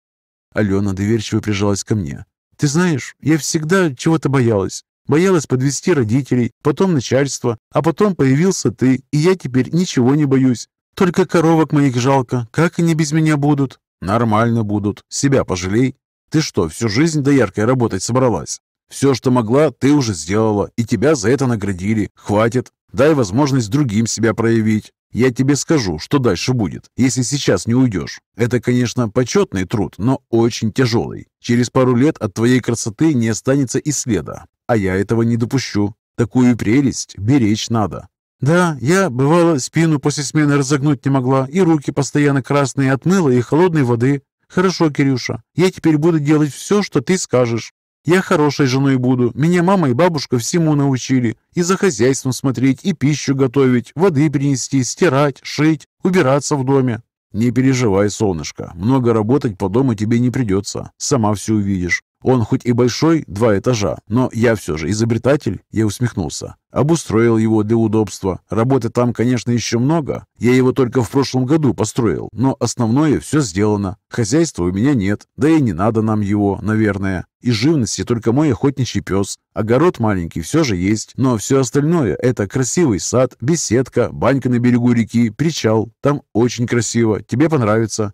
A: Алена доверчиво прижалась ко мне. «Ты знаешь, я всегда чего-то боялась. Боялась подвести родителей, потом начальство, а потом появился ты, и я теперь ничего не боюсь. Только коровок моих жалко. Как они без меня будут?» «Нормально будут. Себя пожалей. Ты что, всю жизнь дояркой работать собралась? Все, что могла, ты уже сделала, и тебя за это наградили. Хватит. Дай возможность другим себя проявить». Я тебе скажу, что дальше будет, если сейчас не уйдешь. Это, конечно, почетный труд, но очень тяжелый. Через пару лет от твоей красоты не останется и следа. А я этого не допущу. Такую прелесть беречь надо. Да, я, бывало, спину после смены разогнуть не могла, и руки постоянно красные от мыла и холодной воды. Хорошо, Кирюша, я теперь буду делать все, что ты скажешь. Я хорошей женой буду. Меня мама и бабушка всему научили. И за хозяйством смотреть, и пищу готовить, воды принести, стирать, шить, убираться в доме. Не переживай, солнышко. Много работать по дому тебе не придется. Сама все увидишь. Он хоть и большой, два этажа, но я все же изобретатель, я усмехнулся. Обустроил его для удобства. Работы там, конечно, еще много. Я его только в прошлом году построил, но основное все сделано. Хозяйства у меня нет, да и не надо нам его, наверное. И живности только мой охотничий пес. Огород маленький все же есть, но все остальное – это красивый сад, беседка, банька на берегу реки, причал. Там очень красиво, тебе понравится.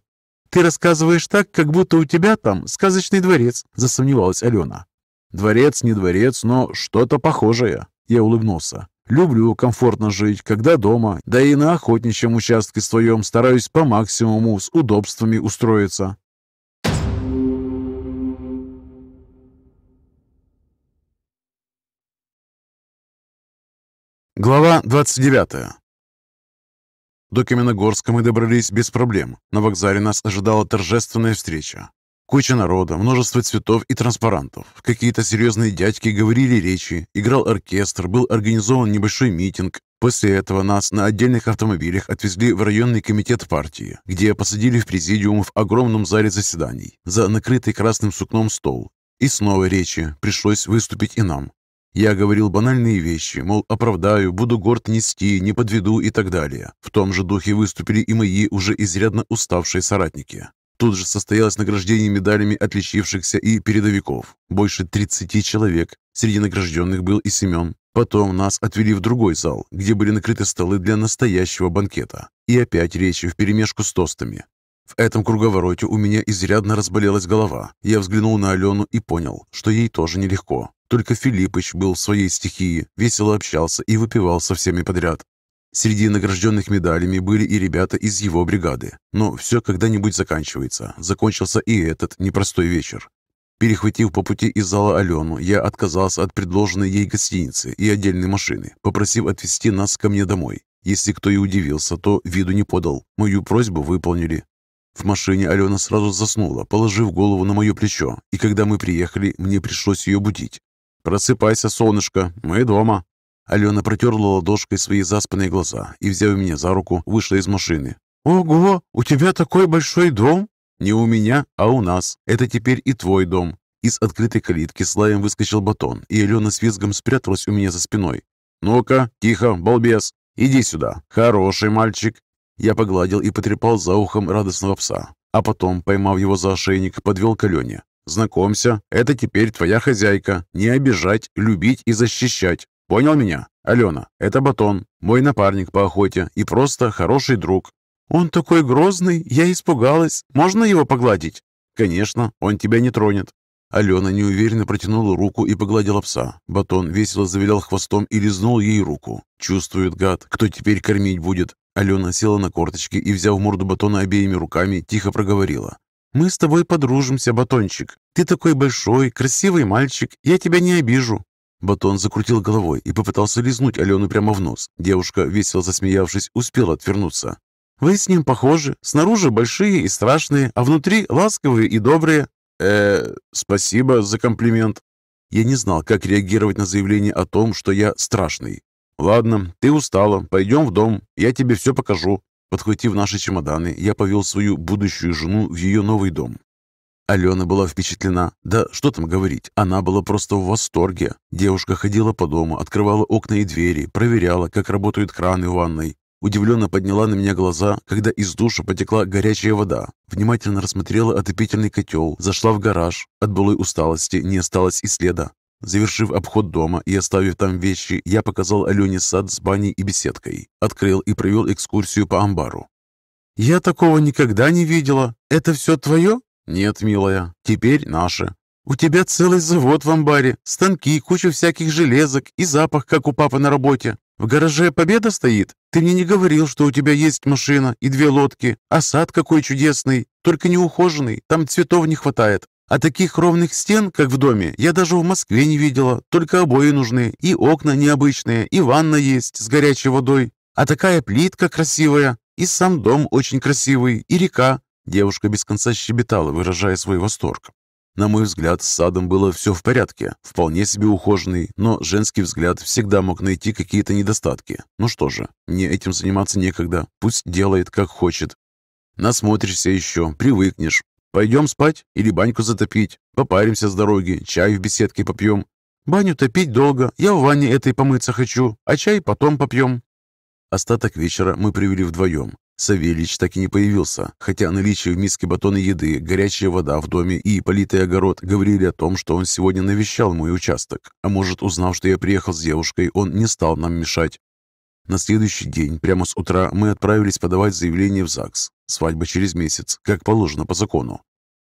A: «Ты рассказываешь так, как будто у тебя там сказочный дворец», — засомневалась Алена. «Дворец не дворец, но что-то похожее», — я улыбнулся. «Люблю комфортно жить, когда дома, да и на охотничьем участке своем стараюсь по максимуму с удобствами устроиться». Глава 29. До Каменогорска мы добрались без проблем. На вокзале нас ожидала торжественная встреча. Куча народа, множество цветов и транспарантов. Какие-то серьезные дядьки говорили речи, играл оркестр, был организован небольшой митинг. После этого нас на отдельных автомобилях отвезли в районный комитет партии, где посадили в президиум в огромном зале заседаний за накрытый красным сукном стол. И снова речи, пришлось выступить и нам. Я говорил банальные вещи, мол, оправдаю, буду горд нести, не подведу и так далее. В том же духе выступили и мои уже изрядно уставшие соратники. Тут же состоялось награждение медалями отличившихся и передовиков. Больше 30 человек. Среди награжденных был и Семен. Потом нас отвели в другой зал, где были накрыты столы для настоящего банкета. И опять речи вперемешку с тостами. В этом круговороте у меня изрядно разболелась голова. Я взглянул на Алену и понял, что ей тоже нелегко. Только Филиппыч был в своей стихии, весело общался и выпивал со всеми подряд. Среди награжденных медалями были и ребята из его бригады. Но все когда-нибудь заканчивается. Закончился и этот непростой вечер. Перехватив по пути из зала Алену, я отказался от предложенной ей гостиницы и отдельной машины, попросив отвезти нас ко мне домой. Если кто и удивился, то виду не подал. Мою просьбу выполнили. В машине Алена сразу заснула, положив голову на мое плечо, и когда мы приехали, мне пришлось ее будить. «Просыпайся, солнышко, мы дома». Алена протерла ладошкой свои заспанные глаза и, взяв меня за руку, вышла из машины. «Ого, у тебя такой большой дом?» «Не у меня, а у нас. Это теперь и твой дом». Из открытой калитки с лаем выскочил батон, и Алена с визгом спряталась у меня за спиной. «Ну-ка, тихо, балбес, иди сюда. Хороший мальчик». Я погладил и потрепал за ухом радостного пса, а потом, поймав его за ошейник, подвел к Алене. Знакомься, это теперь твоя хозяйка. Не обижать, любить и защищать. Понял меня? Алена, это Батон, мой напарник по охоте и просто хороший друг. Он такой грозный, я испугалась. Можно его погладить? Конечно, он тебя не тронет. Алена неуверенно протянула руку и погладила пса. Батон весело завилял хвостом и лизнул ей руку. Чувствует гад, кто теперь кормить будет. Алена села на корточки и, взяв морду батона обеими руками, тихо проговорила. Мы с тобой подружимся, Батончик. Ты такой большой, красивый мальчик. Я тебя не обижу». Батон закрутил головой и попытался лизнуть Алену прямо в нос. Девушка, весело засмеявшись, успела отвернуться. «Вы с ним похожи. Снаружи большие и страшные, а внутри ласковые и добрые». «Э, спасибо за комплимент». Я не знал, как реагировать на заявление о том, что я страшный. «Ладно, ты устала. Пойдем в дом. Я тебе все покажу». Подхватив наши чемоданы, я повел свою будущую жену в ее новый дом. Алена была впечатлена. Да что там говорить, она была просто в восторге. Девушка ходила по дому, открывала окна и двери, проверяла, как работают краны в ванной. Удивленно подняла на меня глаза, когда из душа потекла горячая вода. Внимательно рассмотрела отопительный котел, зашла в гараж. От былой усталости не осталось и следа. Завершив обход дома и оставив там вещи, я показал Алене сад с баней и беседкой, открыл и провел экскурсию по амбару. «Я такого никогда не видела. Это все твое?» «Нет, милая, теперь наше. У тебя целый завод в амбаре, станки, куча всяких железок и запах, как у папы на работе. В гараже «Победа» стоит? Ты мне не говорил, что у тебя есть машина и две лодки, а сад какой чудесный, только неухоженный, там цветов не хватает, а таких ровных стен, как в доме, я даже в Москве не видела. Только обои нужны, и окна необычные, и ванна есть с горячей водой. А такая плитка красивая, и сам дом очень красивый, и река». Девушка без конца щебетала, выражая свой восторг. На мой взгляд, с садом было все в порядке, вполне себе ухоженный, но женский взгляд всегда мог найти какие-то недостатки. Ну что же, мне этим заниматься некогда, пусть делает как хочет. Насмотришься еще, привыкнешь. Пойдем спать или баньку затопить? Попаримся с дороги, чай в беседке попьем. Баню топить долго, я в ванне этой помыться хочу, а чай потом попьем». Остаток вечера мы привели вдвоем. Савельич так и не появился, хотя наличие в миске батона еды, горячая вода в доме и политый огород говорили о том, что он сегодня навещал мой участок. А может, узнав, что я приехал с девушкой, он не стал нам мешать. На следующий день, прямо с утра, мы отправились подавать заявление в ЗАГС. Свадьба через месяц, как положено по закону.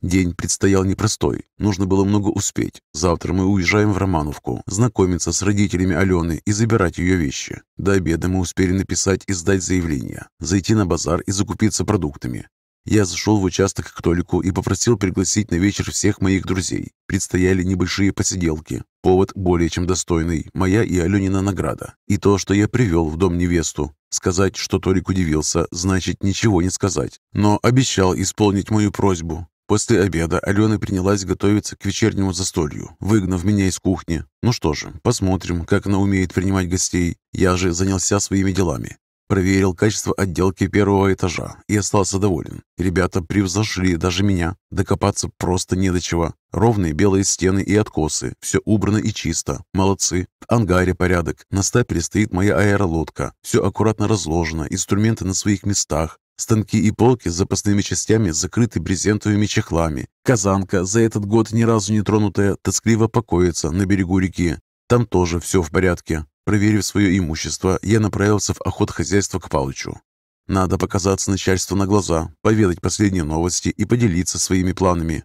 A: День предстоял непростой, нужно было много успеть. Завтра мы уезжаем в Романовку, знакомиться с родителями Алены и забирать ее вещи. До обеда мы успели написать и сдать заявление, зайти на базар и закупиться продуктами. Я зашел в участок к Толику и попросил пригласить на вечер всех моих друзей. Предстояли небольшие посиделки. Повод более чем достойный, моя и Аленина награда. И то, что я привел в дом невесту. Сказать, что Толик удивился, значит ничего не сказать, но обещал исполнить мою просьбу. После обеда Алена принялась готовиться к вечернему застолью, выгнав меня из кухни. Ну что же, посмотрим, как она умеет принимать гостей. Я же занялся своими делами. Проверил качество отделки первого этажа и остался доволен. Ребята превзошли даже меня. Докопаться просто не до чего. Ровные белые стены и откосы. Все убрано и чисто. Молодцы. В ангаре порядок. На стапеле стоит моя аэролодка. Все аккуратно разложено. Инструменты на своих местах. Станки и полки с запасными частями закрыты брезентовыми чехлами. Казанка, за этот год ни разу не тронутая, тоскливо покоится на берегу реки. Там тоже все в порядке. Проверив свое имущество, я направился в охотхозяйство к Палычу. Надо показаться начальству на глаза, поведать последние новости и поделиться своими планами.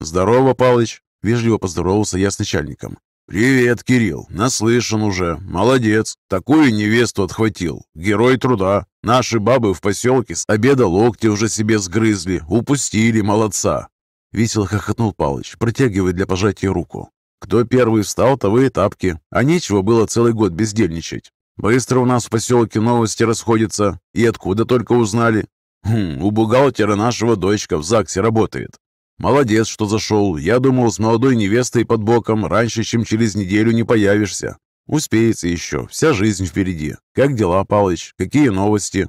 A: «Здорово, Палыч!» – вежливо поздоровался я с начальником. «Привет, Кирилл! Наслышан уже! Молодец! Такую невесту отхватил! Герой труда! Наши бабы в поселке с обеда локти уже себе сгрызли, упустили молодца!» Весело хохотнул Палыч, протягивая для пожатия руку. Кто первый встал, того и тапки. А нечего было целый год бездельничать. Быстро у нас в поселке новости расходятся. И откуда только узнали? Хм, у бухгалтера нашего дочка в ЗАГСе работает. Молодец, что зашел. Я думал, с молодой невестой под боком раньше, чем через неделю не появишься. Успеется еще. Вся жизнь впереди. Как дела, Палыч? Какие новости?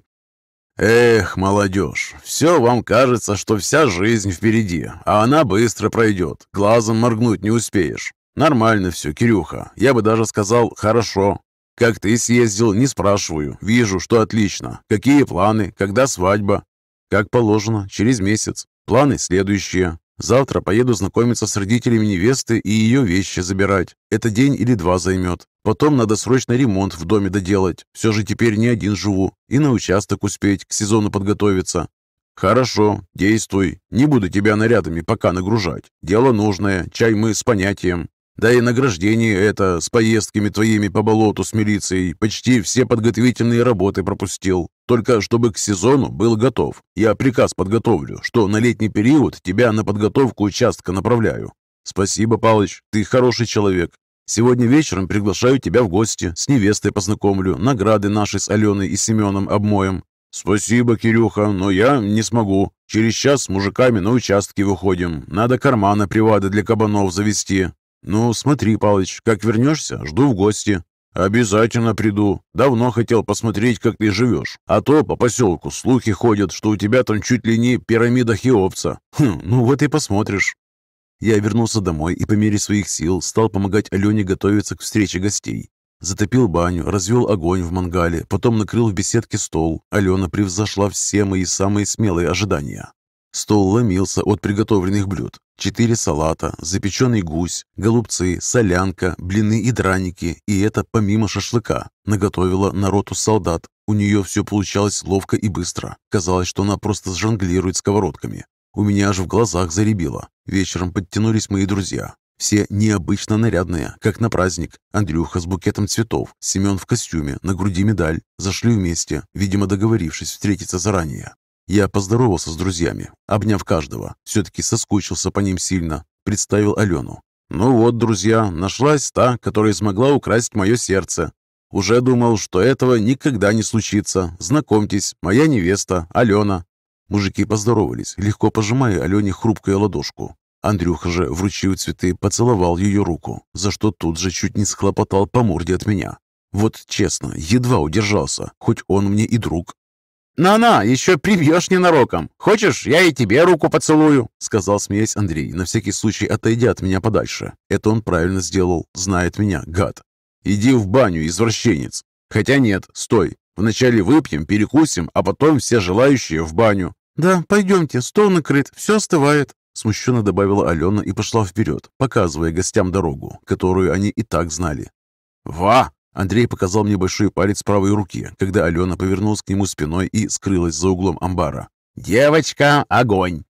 A: Эх, молодежь, все вам кажется, что вся жизнь впереди, а она быстро пройдет. Глазом моргнуть не успеешь. «Нормально все, Кирюха. Я бы даже сказал «хорошо». Как ты съездил, не спрашиваю. Вижу, что отлично. Какие планы? Когда свадьба?» «Как положено, через месяц. Планы следующие. Завтра поеду знакомиться с родителями невесты и ее вещи забирать. Это день или два займет. Потом надо срочно ремонт в доме доделать. Все же теперь не один живу. И на участок успеть, к сезону подготовиться. «Хорошо, действуй. Не буду тебя нарядами пока нагружать. Дело нужное, чай мы с понятием. Да и награждение это с поездками твоими по болоту с милицией почти все подготовительные работы пропустил. Только чтобы к сезону был готов. Я приказ подготовлю, что на летний период тебя на подготовку участка направляю. Спасибо, Палыч, ты хороший человек. Сегодня вечером приглашаю тебя в гости, с невестой познакомлю, награды наши с Аленой и Семеном обмоем. Спасибо, Кирюха, но я не смогу. Через час с мужиками на участке выходим. Надо кармана привада для кабанов завести. «Ну, смотри, Палыч, как вернешься, жду в гости». «Обязательно приду. Давно хотел посмотреть, как ты живешь. А то по поселку слухи ходят, что у тебя там чуть ли не пирамида Хеопса. Хм, ну вот и посмотришь». Я вернулся домой и по мере своих сил стал помогать Алене готовиться к встрече гостей. Затопил баню, развел огонь в мангале, потом накрыл в беседке стол. Алена превзошла все мои самые смелые ожидания. Стол ломился от приготовленных блюд. Четыре салата, запеченный гусь, голубцы, солянка, блины и драники. И это помимо шашлыка. Наготовила народу солдат. У нее все получалось ловко и быстро. Казалось, что она просто жонглирует сковородками. У меня аж в глазах заребило. Вечером подтянулись мои друзья. Все необычно нарядные, как на праздник. Андрюха с букетом цветов, Семен в костюме, на груди медаль. Зашли вместе, видимо договорившись встретиться заранее. Я поздоровался с друзьями, обняв каждого. Все-таки соскучился по ним сильно. Представил Алену. «Ну вот, друзья, нашлась та, которая смогла украсть мое сердце. Уже думал, что этого никогда не случится. Знакомьтесь, моя невеста, Алена». Мужики поздоровались, легко пожимая Алене хрупкую ладошку. Андрюха же, вручив цветы, поцеловал ее руку, за что тут же чуть не схлопотал по морде от меня. Вот честно, едва удержался, хоть он мне и друг, «На-на, еще прибьешь ненароком. Хочешь, я и тебе руку поцелую?» Сказал, смеясь Андрей, на всякий случай отойдя от меня подальше. Это он правильно сделал, знает меня, гад. «Иди в баню, извращенец!» «Хотя нет, стой. Вначале выпьем, перекусим, а потом все желающие в баню». «Да, пойдемте, стол накрыт, все остывает», — смущенно добавила Алена и пошла вперед, показывая гостям дорогу, которую они и так знали. «Ва!» Андрей показал мне большой палец правой руки, когда Алена повернулась к нему спиной и скрылась за углом амбара. «Девочка, огонь!»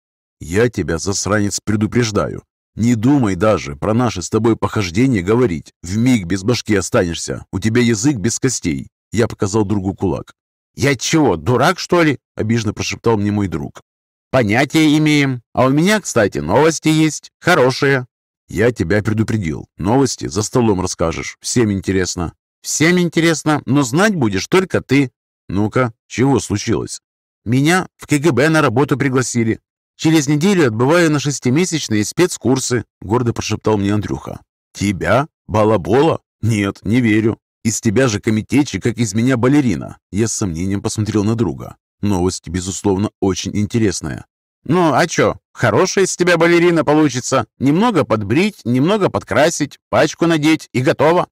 A: «Я тебя, засранец, предупреждаю. Не думай даже про наше с тобой похождение говорить. В миг без башки останешься. У тебя язык без костей». Я показал другу кулак. «Я чего, дурак, что ли?» – обиженно прошептал мне мой друг. «Понятия имеем. А у меня, кстати, новости есть. Хорошие». «Я тебя предупредил. Новости за столом расскажешь. Всем интересно». Всем интересно, но знать будешь только ты. Ну-ка, чего случилось? Меня в КГБ на работу пригласили. Через неделю отбываю на шестимесячные спецкурсы, гордо прошептал мне Андрюха. Тебя? Балабола? Нет, не верю. Из тебя же комитетчик, как из меня балерина. Я с сомнением посмотрел на друга. Новость, безусловно, очень интересная. «Ну, а чё? Хорошая из тебя балерина получится. Немного подбрить, немного подкрасить, пачку надеть и готово.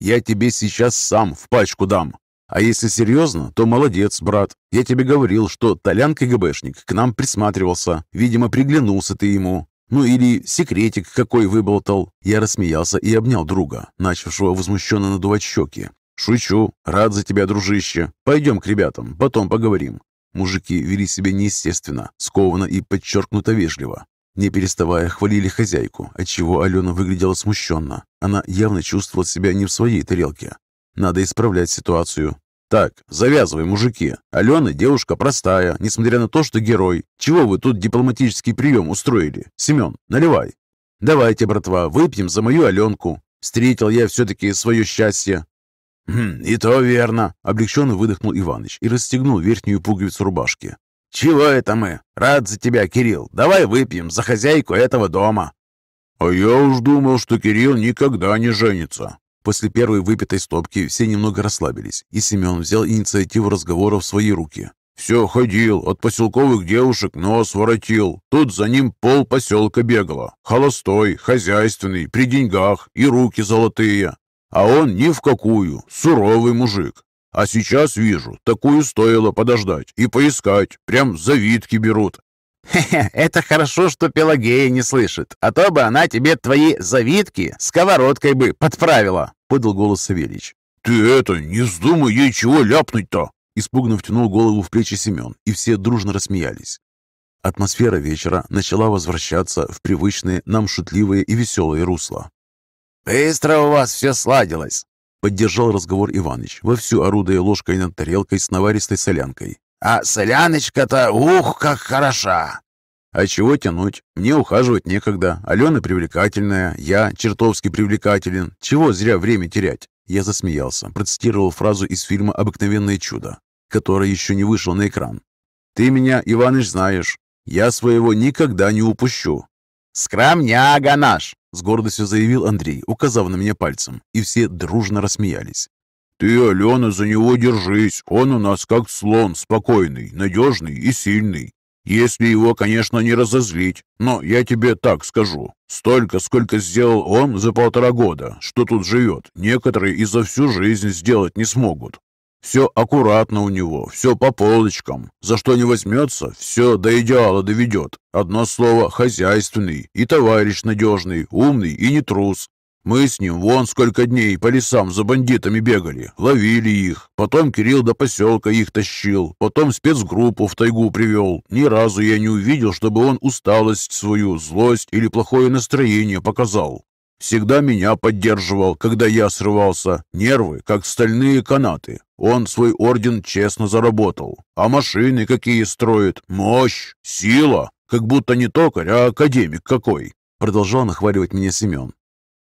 A: Я тебе сейчас сам в пачку дам. А если серьезно, то молодец, брат. Я тебе говорил, что Толян КГБшник к нам присматривался. Видимо, приглянулся ты ему. Ну или секретик какой выболтал. Я рассмеялся и обнял друга, начавшего возмущенно надувать щеки. «Шучу. Рад за тебя, дружище. Пойдем к ребятам, потом поговорим». Мужики вели себя неестественно, скованно и подчеркнуто вежливо. Не переставая, хвалили хозяйку, отчего Алена выглядела смущенно. Она явно чувствовала себя не в своей тарелке. Надо исправлять ситуацию. «Так, завязывай, мужики. Алена девушка простая, несмотря на то, что герой. Чего вы тут дипломатический прием устроили? Семен, наливай». «Давайте, братва, выпьем за мою Аленку. Встретил я все-таки свое счастье». «Хм, «И то верно», — облегченно выдохнул Иваныч и расстегнул верхнюю пуговицу рубашки. «Чего это мы? Рад за тебя, Кирилл. Давай выпьем за хозяйку этого дома». «А я уж думал, что Кирилл никогда не женится». После первой выпитой стопки все немного расслабились, и Семен взял инициативу разговора в свои руки. «Все ходил, от поселковых девушек нос воротил. Тут за ним пол поселка бегало. Холостой, хозяйственный, при деньгах и руки золотые. А он ни в какую, суровый мужик. А сейчас вижу, такую стоило подождать и поискать. Прям завидки берут. «Хе-хе, это хорошо, что Пелагея не слышит, а то бы она тебе твои завитки сковородкой бы подправила», — подал голос Савельич. «Ты это, не вздумай ей чего ляпнуть-то!» Испуганно втянул голову в плечи Семен, и все дружно рассмеялись. Атмосфера вечера начала возвращаться в привычные нам шутливые и веселые русла. «Быстро у вас все сладилось!» Поддержал разговор Иваныч, вовсю орудая ложкой над тарелкой с наваристой солянкой. «А соляночка-то, ух, как хороша!» «А чего тянуть? Мне ухаживать некогда. Алена привлекательная, я чертовски привлекателен. Чего зря время терять?» Я засмеялся, процитировал фразу из фильма «Обыкновенное чудо», который еще не вышел на экран. «Ты меня, Иваныч, знаешь. Я своего никогда не упущу. «Скромняга наш!» — с гордостью заявил Андрей, указав на меня пальцем, и все дружно рассмеялись. «Ты, Алена, за него держись. Он у нас как слон, спокойный, надежный и сильный. Если его, конечно, не разозлить. Но я тебе так скажу. Столько, сколько сделал он за полтора года, что тут живет, некоторые и за всю жизнь сделать не смогут. Все аккуратно у него, все по полочкам. За что не возьмется, все до идеала доведет. Одно слово – хозяйственный, и товарищ надежный, умный и не трус. Мы с ним вон сколько дней по лесам за бандитами бегали, ловили их. Потом Кирилл до поселка их тащил, потом спецгруппу в тайгу привел. Ни разу я не увидел, чтобы он усталость свою, злость или плохое настроение показал. Всегда меня поддерживал, когда я срывался. Нервы, как стальные канаты. Он свой орден честно заработал. А машины какие строит. Мощь, сила. Как будто не токарь, а академик какой. Продолжал нахваливать меня Семен.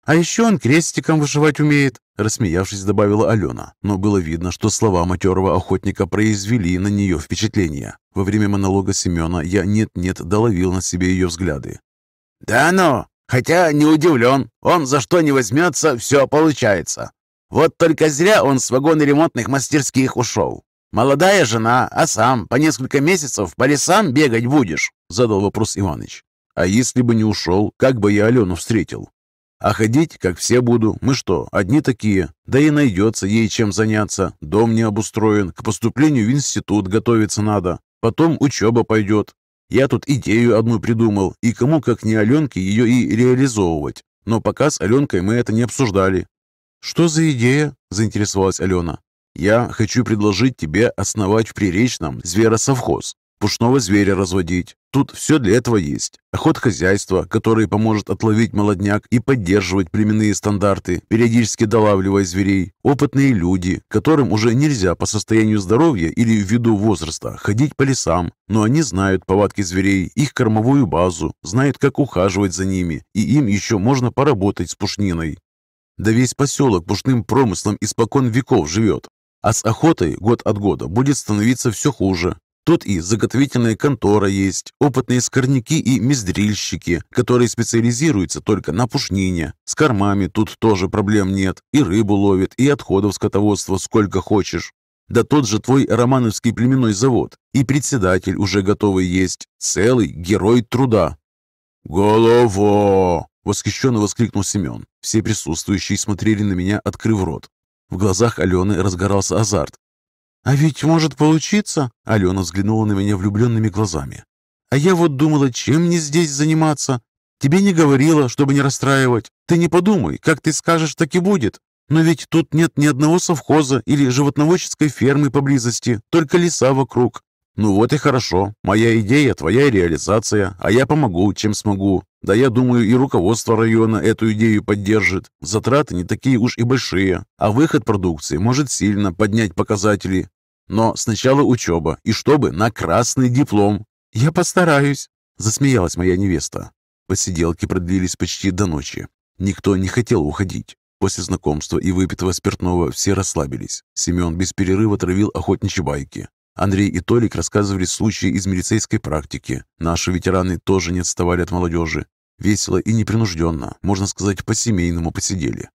A: «А еще он крестиком вышивать умеет», — рассмеявшись, добавила Алена. Но было видно, что слова матерого охотника произвели на нее впечатление. Во время монолога Семена я нет-нет доловил на себе ее взгляды. «Да ну! Хотя не удивлен, он за что не возьмется, все получается. Вот только зря он с вагона ремонтных мастерских ушел. Молодая жена, а сам по несколько месяцев по лесам бегать будешь?» — задал вопрос Иваныч. «А если бы не ушел, как бы я Алену встретил? А ходить, как все буду, мы что, одни такие? Да и найдется ей чем заняться. Дом не обустроен, к поступлению в институт готовиться надо. Потом учеба пойдет. Я тут идею одну придумал, и кому, как не Аленке, ее и реализовывать. Но пока с Аленкой мы это не обсуждали». «Что за идея?» – заинтересовалась Алена. «Я хочу предложить тебе основать в Приречном зверосовхоз пушного зверя разводить. Тут все для этого есть. охот Охотхозяйство, которое поможет отловить молодняк и поддерживать племенные стандарты, периодически долавливая зверей. Опытные люди, которым уже нельзя по состоянию здоровья или ввиду возраста ходить по лесам, но они знают повадки зверей, их кормовую базу, знают, как ухаживать за ними, и им еще можно поработать с пушниной. Да весь поселок пушным промыслом испокон веков живет. А с охотой год от года будет становиться все хуже. Тут и заготовительная контора есть, опытные скорняки и мездрильщики, которые специализируются только на пушнине. С кормами тут тоже проблем нет. И рыбу ловят, и отходов скотоводства сколько хочешь. Да тот же твой романовский племенной завод. И председатель уже готовый есть. Целый герой труда. Голово! восхищенно воскликнул Семен. Все присутствующие смотрели на меня, открыв рот. В глазах Алены разгорался азарт. «А ведь может получиться?» — Алена взглянула на меня влюбленными глазами. «А я вот думала, чем мне здесь заниматься? Тебе не говорила, чтобы не расстраивать. Ты не подумай, как ты скажешь, так и будет. Но ведь тут нет ни одного совхоза или животноводческой фермы поблизости, только леса вокруг. Ну вот и хорошо. Моя идея, твоя реализация, а я помогу, чем смогу. Да я думаю, и руководство района эту идею поддержит. Затраты не такие уж и большие, а выход продукции может сильно поднять показатели. Но сначала учеба, и чтобы на красный диплом. Я постараюсь, засмеялась моя невеста. Посиделки продлились почти до ночи. Никто не хотел уходить. После знакомства и выпитого спиртного все расслабились. Семен без перерыва травил охотничьи байки. Андрей и Толик рассказывали случаи из милицейской практики. Наши ветераны тоже не отставали от молодежи. Весело и непринужденно, можно сказать, по-семейному посидели.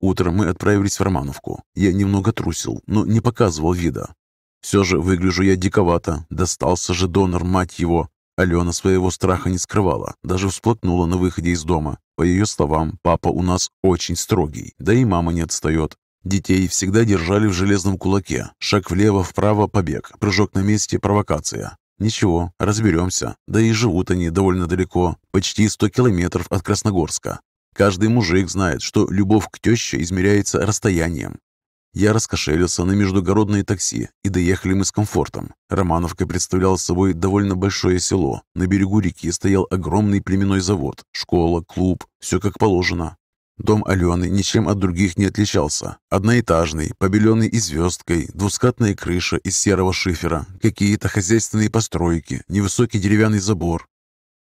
A: Утром мы отправились в Романовку. Я немного трусил, но не показывал вида. Все же выгляжу я диковато. Достался же донор, мать его. Алена своего страха не скрывала, даже всплакнула на выходе из дома. По ее словам, папа у нас очень строгий, да и мама не отстает. Детей всегда держали в железном кулаке. Шаг влево, вправо, побег. Прыжок на месте, провокация. Ничего, разберемся. Да и живут они довольно далеко, почти 100 километров от Красногорска. Каждый мужик знает, что любовь к теще измеряется расстоянием. Я раскошелился на междугородные такси, и доехали мы с комфортом. Романовка представляла собой довольно большое село. На берегу реки стоял огромный племенной завод, школа, клуб, все как положено. Дом Алены ничем от других не отличался. Одноэтажный, побеленный и звездкой, двускатная крыша из серого шифера, какие-то хозяйственные постройки, невысокий деревянный забор,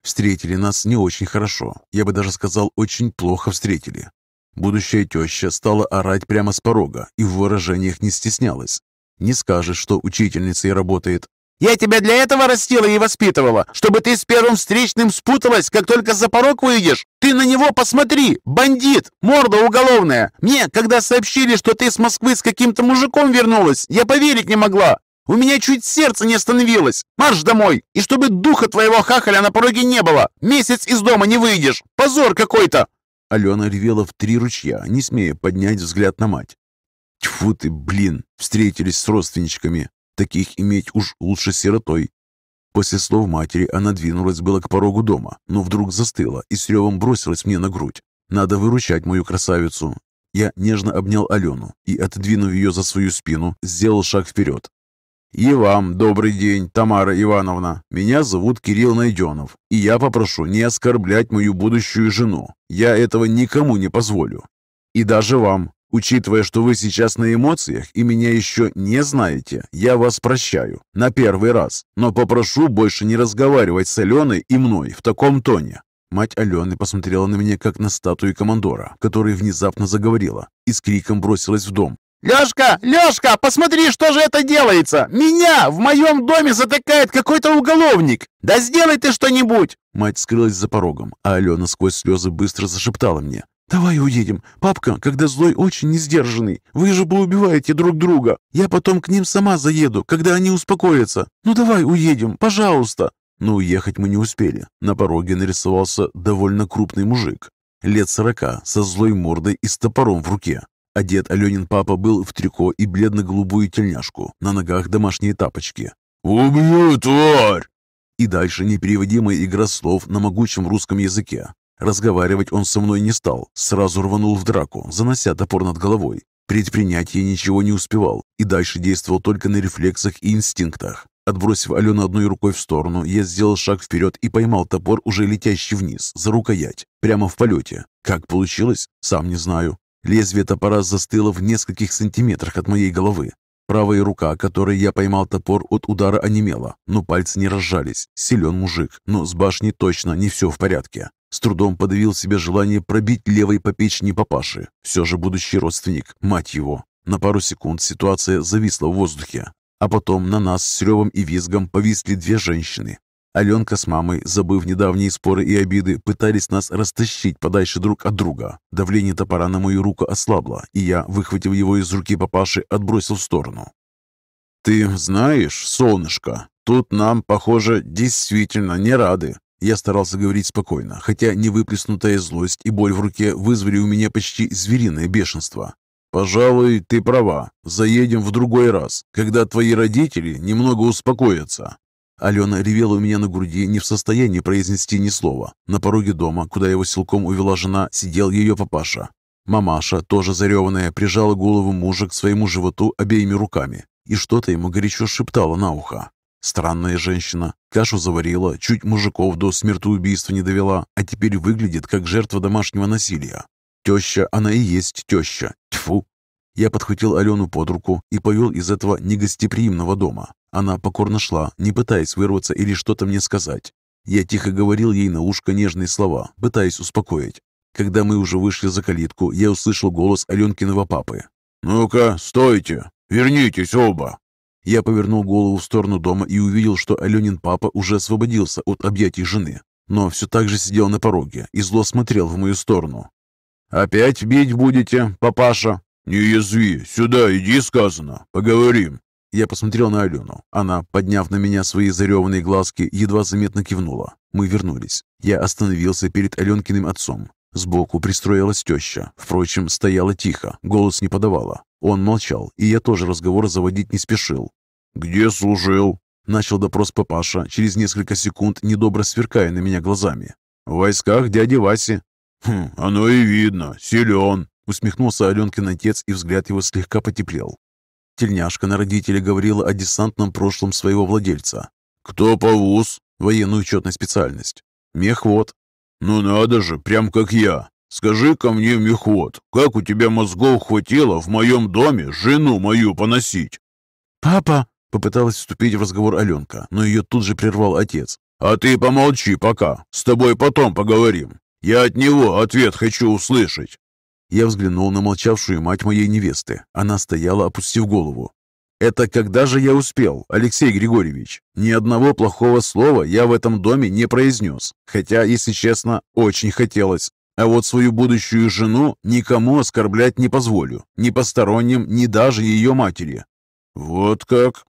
A: Встретили нас не очень хорошо, я бы даже сказал, очень плохо встретили. Будущая теща стала орать прямо с порога и в выражениях не стеснялась. Не скажешь, что учительница и работает. «Я тебя для этого растила и воспитывала, чтобы ты с первым встречным спуталась, как только за порог выйдешь. Ты на него посмотри, бандит, морда уголовная. Мне, когда сообщили, что ты с Москвы с каким-то мужиком вернулась, я поверить не могла. У меня чуть сердце не остановилось! Марш домой! И чтобы духа твоего хахаля на пороге не было! Месяц из дома не выйдешь! Позор какой-то!» Алена ревела в три ручья, не смея поднять взгляд на мать. «Тьфу ты, блин!» Встретились с родственничками. Таких иметь уж лучше сиротой. После слов матери она двинулась было к порогу дома, но вдруг застыла и с ревом бросилась мне на грудь. «Надо выручать мою красавицу!» Я нежно обнял Алену и, отодвинув ее за свою спину, сделал шаг вперед. И вам добрый день, Тамара Ивановна. Меня зовут Кирилл Найденов, и я попрошу не оскорблять мою будущую жену. Я этого никому не позволю. И даже вам, Учитывая, что вы сейчас на эмоциях и меня еще не знаете, я вас прощаю на первый раз, но попрошу больше не разговаривать с Аленой и мной в таком тоне». Мать Алены посмотрела на меня, как на статую командора, который внезапно заговорила, и с криком бросилась в дом. «Лёшка! Лёшка! Посмотри, что же это делается! Меня в моем доме затыкает какой-то уголовник! Да сделай ты что-нибудь!» Мать скрылась за порогом, а Алёна сквозь слезы быстро зашептала мне. «Давай уедем. Папка, когда злой, очень несдержанный. Вы же поубиваете друг друга. Я потом к ним сама заеду, когда они успокоятся. Ну давай уедем, пожалуйста». Но уехать мы не успели. На пороге нарисовался довольно крупный мужик. Лет сорока, со злой мордой и с топором в руке. Одет Аленин папа был в трико и бледно-голубую тельняшку, на ногах домашние тапочки. «Убью, тварь!» И дальше непереводимая игра слов на могучем русском языке. Разговаривать он со мной не стал, сразу рванул в драку, занося топор над головой. Предпринять я ничего не успевал и дальше действовал только на рефлексах и инстинктах. Отбросив Алену одной рукой в сторону, я сделал шаг вперед и поймал топор, уже летящий вниз, за рукоять, прямо в полете. Как получилось, сам не знаю. Лезвие топора застыло в нескольких сантиметрах от моей головы. Правая рука, которой я поймал топор от удара, онемела, но пальцы не разжались. Силен мужик, но с башни точно не все в порядке. С трудом подавил себе желание пробить левой попечни папаши. Все же будущий родственник, мать его. На пару секунд ситуация зависла в воздухе, а потом на нас с ревом и визгом повисли две женщины. Аленка с мамой, забыв недавние споры и обиды, пытались нас растащить подальше друг от друга. Давление топора на мою руку ослабло, и я, выхватив его из руки папаши, отбросил в сторону. «Ты знаешь, солнышко, тут нам, похоже, действительно не рады», я старался говорить спокойно, хотя невыплеснутая злость и боль в руке вызвали у меня почти звериное бешенство. «Пожалуй, ты права. Заедем в другой раз, когда твои родители немного успокоятся. Алена ревела у меня на груди, не в состоянии произнести ни слова. На пороге дома, куда его силком увела жена, сидел ее папаша. Мамаша, тоже зареванная, прижала голову мужа к своему животу обеими руками и что-то ему горячо шептала на ухо. Странная женщина. Кашу заварила, чуть мужиков до смертоубийства не довела, а теперь выглядит как жертва домашнего насилия. Теща, она и есть теща. Тьфу! Я подхватил Алену под руку и повел из этого негостеприимного дома. Она покорно шла, не пытаясь вырваться или что-то мне сказать. Я тихо говорил ей на ушко нежные слова, пытаясь успокоить. Когда мы уже вышли за калитку, я услышал голос Аленкиного папы. «Ну-ка, стойте! Вернитесь оба!» Я повернул голову в сторону дома и увидел, что Аленин папа уже освободился от объятий жены, но все так же сидел на пороге и зло смотрел в мою сторону. «Опять бить будете, папаша?» «Не язви, сюда иди, сказано, поговорим». Я посмотрел на Алену. Она, подняв на меня свои зареванные глазки, едва заметно кивнула. Мы вернулись. Я остановился перед Аленкиным отцом. Сбоку пристроилась теща. Впрочем, стояла тихо, голос не подавала. Он молчал, и я тоже разговор заводить не спешил. «Где служил?» Начал допрос папаша, через несколько секунд недобро сверкая на меня глазами. «В войсках дяди Васи». «Хм, оно и видно, силен», усмехнулся Аленкин отец, и взгляд его слегка потеплел. Тельняшка на родителя говорила о десантном прошлом своего владельца. «Кто по вуз?» «Военную учетную специальность». «Мехвод». «Ну надо же, прям как я. скажи ко мне, мехвод, как у тебя мозгов хватило в моем доме жену мою поносить?» «Папа!» — попыталась вступить в разговор Аленка, но ее тут же прервал отец. «А ты помолчи пока. С тобой потом поговорим. Я от него ответ хочу услышать». Я взглянул на молчавшую мать моей невесты. Она стояла, опустив голову. «Это когда же я успел, Алексей Григорьевич? Ни одного плохого слова я в этом доме не произнес. Хотя, если честно, очень хотелось. А вот свою будущую жену никому оскорблять не позволю. Ни посторонним, ни даже ее матери». «Вот как?»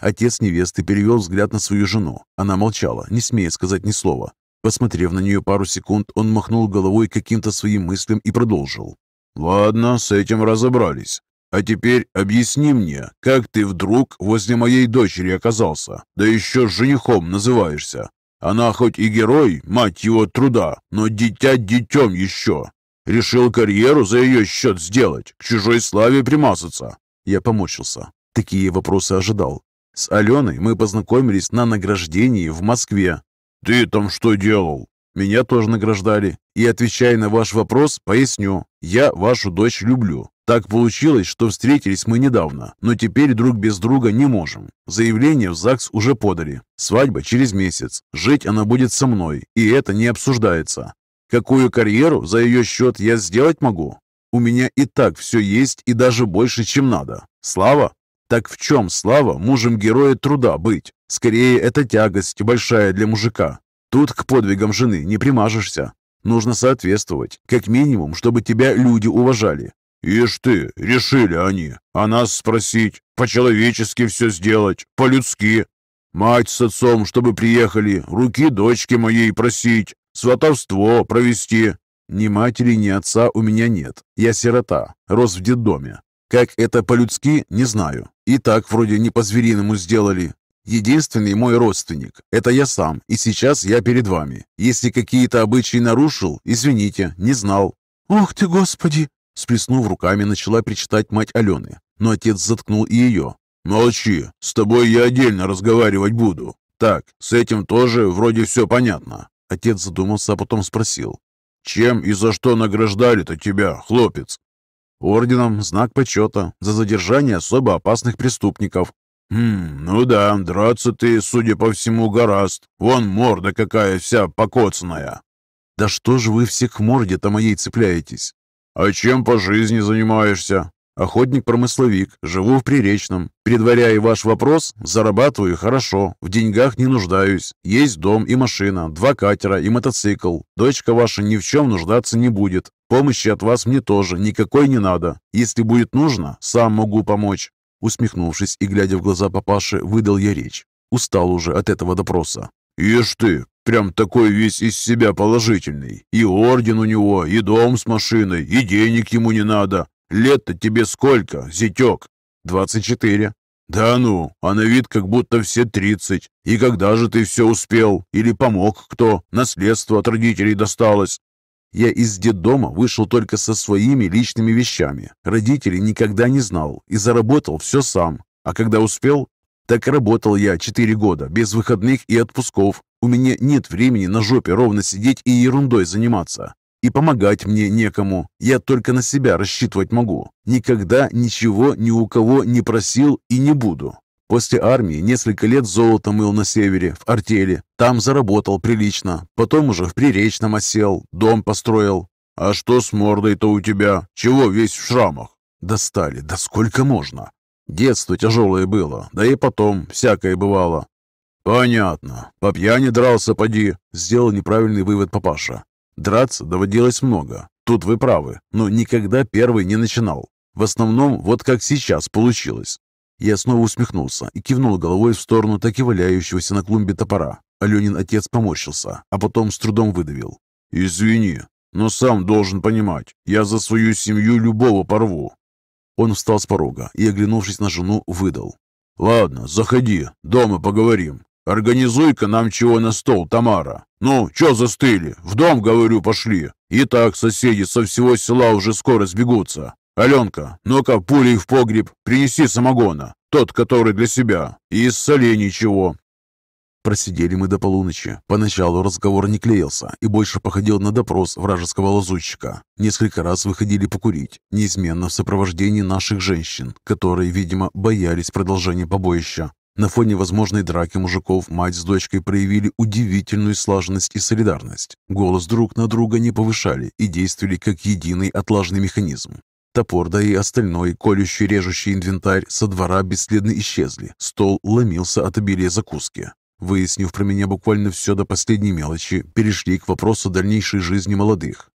A: Отец невесты перевел взгляд на свою жену. Она молчала, не смея сказать ни слова. Посмотрев на нее пару секунд, он махнул головой каким-то своим мыслям и продолжил. «Ладно, с этим разобрались. А теперь объясни мне, как ты вдруг возле моей дочери оказался, да еще женихом называешься? Она хоть и герой, мать его труда, но дитя детем еще. Решил карьеру за ее счет сделать, к чужой славе примазаться». Я помочился. Такие вопросы ожидал. С Аленой мы познакомились на награждении в Москве, «Ты там что делал?» Меня тоже награждали. И отвечая на ваш вопрос, поясню. Я вашу дочь люблю. Так получилось, что встретились мы недавно, но теперь друг без друга не можем. Заявление в ЗАГС уже подали. Свадьба через месяц. Жить она будет со мной, и это не обсуждается. Какую карьеру за ее счет я сделать могу? У меня и так все есть, и даже больше, чем надо. Слава? Так в чем слава мужем героя труда быть? Скорее, это тягость большая для мужика. Тут к подвигам жены не примажешься. Нужно соответствовать, как минимум, чтобы тебя люди уважали. «Ишь ты, решили они, а нас спросить, по-человечески все сделать, по-людски. Мать с отцом, чтобы приехали, руки дочки моей просить, сватовство провести, ни матери, ни отца у меня нет. Я сирота, рос в детдоме. Как это по-людски, не знаю. И так вроде не по-звериному сделали. Единственный мой родственник – это я сам, и сейчас я перед вами. Если какие-то обычаи нарушил, извините, не знал». «Ох ты, Господи!» – сплеснув руками, начала причитать мать Алены, но отец заткнул и ее. «Молчи, с тобой я отдельно разговаривать буду. Так, с этим тоже вроде все понятно». Отец задумался, а потом спросил. «Чем и за что награждали-то тебя, хлопец?» орденом, знак почета, за задержание особо опасных преступников. «Хм, ну да, драться ты, судя по всему, гораст. Вон морда какая вся покоцанная». «Да что же вы все к морде-то моей цепляетесь?» «А чем по жизни занимаешься?» «Охотник-промысловик, живу в Приречном. Предваряя ваш вопрос, зарабатываю хорошо, в деньгах не нуждаюсь. Есть дом и машина, два катера и мотоцикл. Дочка ваша ни в чем нуждаться не будет. Помощи от вас мне тоже никакой не надо. Если будет нужно, сам могу помочь. Усмехнувшись и глядя в глаза папаше, выдал я речь. Устал уже от этого допроса. «Ишь ты, прям такой весь из себя положительный. И орден у него, и дом с машиной, и денег ему не надо. Лет-то тебе сколько, зятек?» «Двадцать четыре». «Да ну, а на вид как будто все тридцать. И когда же ты все успел? Или помог кто? Наследство от родителей досталось?» Я из детдома вышел только со своими личными вещами. Родителей никогда не знал и заработал все сам. А когда успел, так работал я 4 года, без выходных и отпусков. У меня нет времени на жопе ровно сидеть и ерундой заниматься. И помогать мне некому. Я только на себя рассчитывать могу. Никогда ничего ни у кого не просил и не буду. После армии несколько лет золото мыл на севере, в артели. Там заработал прилично. Потом уже в Приречном осел, дом построил. «А что с мордой-то у тебя? Чего весь в шрамах?» «Достали, да сколько можно!» «Детство тяжелое было, да и потом всякое бывало». «Понятно. По пьяни дрался, поди!» Сделал неправильный вывод папаша. Драться доводилось много. Тут вы правы, но никогда первый не начинал. В основном, вот как сейчас получилось. Я снова усмехнулся и кивнул головой в сторону так и валяющегося на клумбе топора. Аленин отец поморщился, а потом с трудом выдавил. «Извини, но сам должен понимать, я за свою семью любого порву». Он встал с порога и, оглянувшись на жену, выдал. «Ладно, заходи, дома поговорим. Организуй-ка нам чего на стол, Тамара. Ну, чё застыли? В дом, говорю, пошли. И так соседи со всего села уже скоро сбегутся. «Аленка, ну-ка пулей в погреб, принеси самогона, тот, который для себя, и из солей ничего». Просидели мы до полуночи. Поначалу разговор не клеился и больше походил на допрос вражеского лазутчика. Несколько раз выходили покурить, неизменно в сопровождении наших женщин, которые, видимо, боялись продолжения побоища. На фоне возможной драки мужиков мать с дочкой проявили удивительную слаженность и солидарность. Голос друг на друга не повышали и действовали как единый отлажный механизм. Топор, да и остальной, колющий, режущий инвентарь со двора бесследно исчезли. Стол ломился от обилия закуски. Выяснив про меня буквально все до последней мелочи, перешли к вопросу дальнейшей жизни молодых.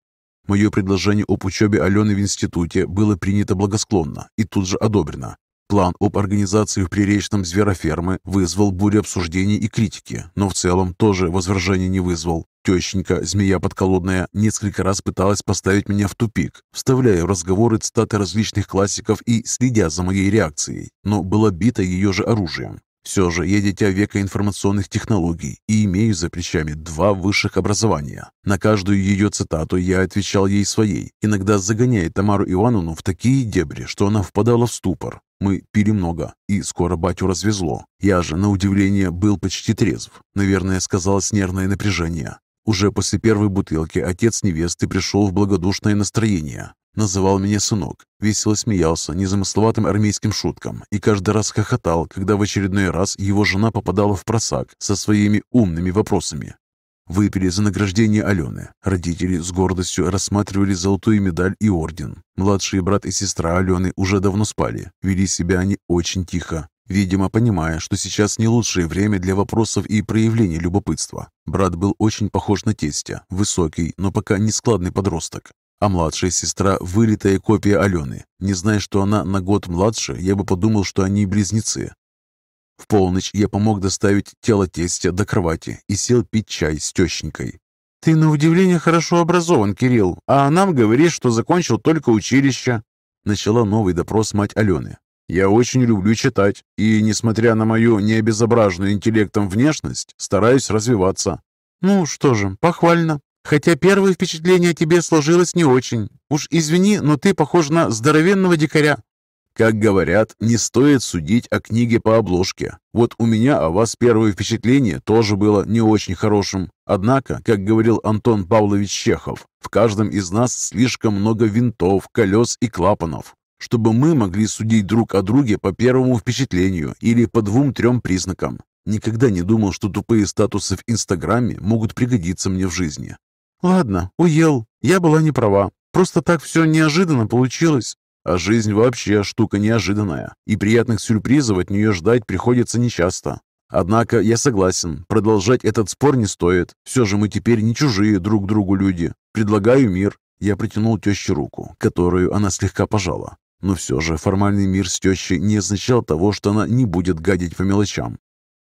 A: Мое предложение об учебе Алены в институте было принято благосклонно и тут же одобрено. План об организации в приречном зверофермы вызвал бурю обсуждений и критики, но в целом тоже возражений не вызвал. Тещенька, змея подколодная, несколько раз пыталась поставить меня в тупик, вставляя в разговоры цитаты различных классиков и следя за моей реакцией, но была бита ее же оружием. Все же я дитя века информационных технологий и имею за плечами два высших образования. На каждую ее цитату я отвечал ей своей, иногда загоняя Тамару Ивановну в такие дебри, что она впадала в ступор. Мы пили много, и скоро батю развезло. Я же, на удивление, был почти трезв. Наверное, сказалось нервное напряжение. Уже после первой бутылки отец невесты пришел в благодушное настроение. Называл меня сынок, весело смеялся незамысловатым армейским шуткам и каждый раз хохотал, когда в очередной раз его жена попадала в просак со своими умными вопросами. Выпили за награждение Алены. Родители с гордостью рассматривали золотую медаль и орден. Младший брат и сестра Алены уже давно спали. Вели себя они очень тихо, видимо, понимая, что сейчас не лучшее время для вопросов и проявлений любопытства. Брат был очень похож на тестя, высокий, но пока не складный подросток. А младшая сестра – вылитая копия Алены. Не зная, что она на год младше, я бы подумал, что они близнецы. В полночь я помог доставить тело тестя до кровати и сел пить чай с тещенькой. «Ты на удивление хорошо образован, Кирилл, а нам говоришь, что закончил только училище». Начала новый допрос мать Алены. «Я очень люблю читать, и, несмотря на мою необезображенную интеллектом внешность, стараюсь развиваться». «Ну что же, похвально. Хотя первое впечатление о тебе сложилось не очень. Уж извини, но ты похож на здоровенного дикаря». «Как говорят, не стоит судить о книге по обложке. Вот у меня о вас первое впечатление тоже было не очень хорошим. Однако, как говорил Антон Павлович Чехов, в каждом из нас слишком много винтов, колес и клапанов, чтобы мы могли судить друг о друге по первому впечатлению или по двум-трем признакам. Никогда не думал, что тупые статусы в Инстаграме могут пригодиться мне в жизни. Ладно, уел. Я была не права. Просто так все неожиданно получилось. А жизнь вообще штука неожиданная, и приятных сюрпризов от нее ждать приходится нечасто. Однако я согласен, продолжать этот спор не стоит. Все же мы теперь не чужие друг другу люди. Предлагаю мир. Я протянул теще руку, которую она слегка пожала. Но все же формальный мир с тещей не означал того, что она не будет гадить по мелочам.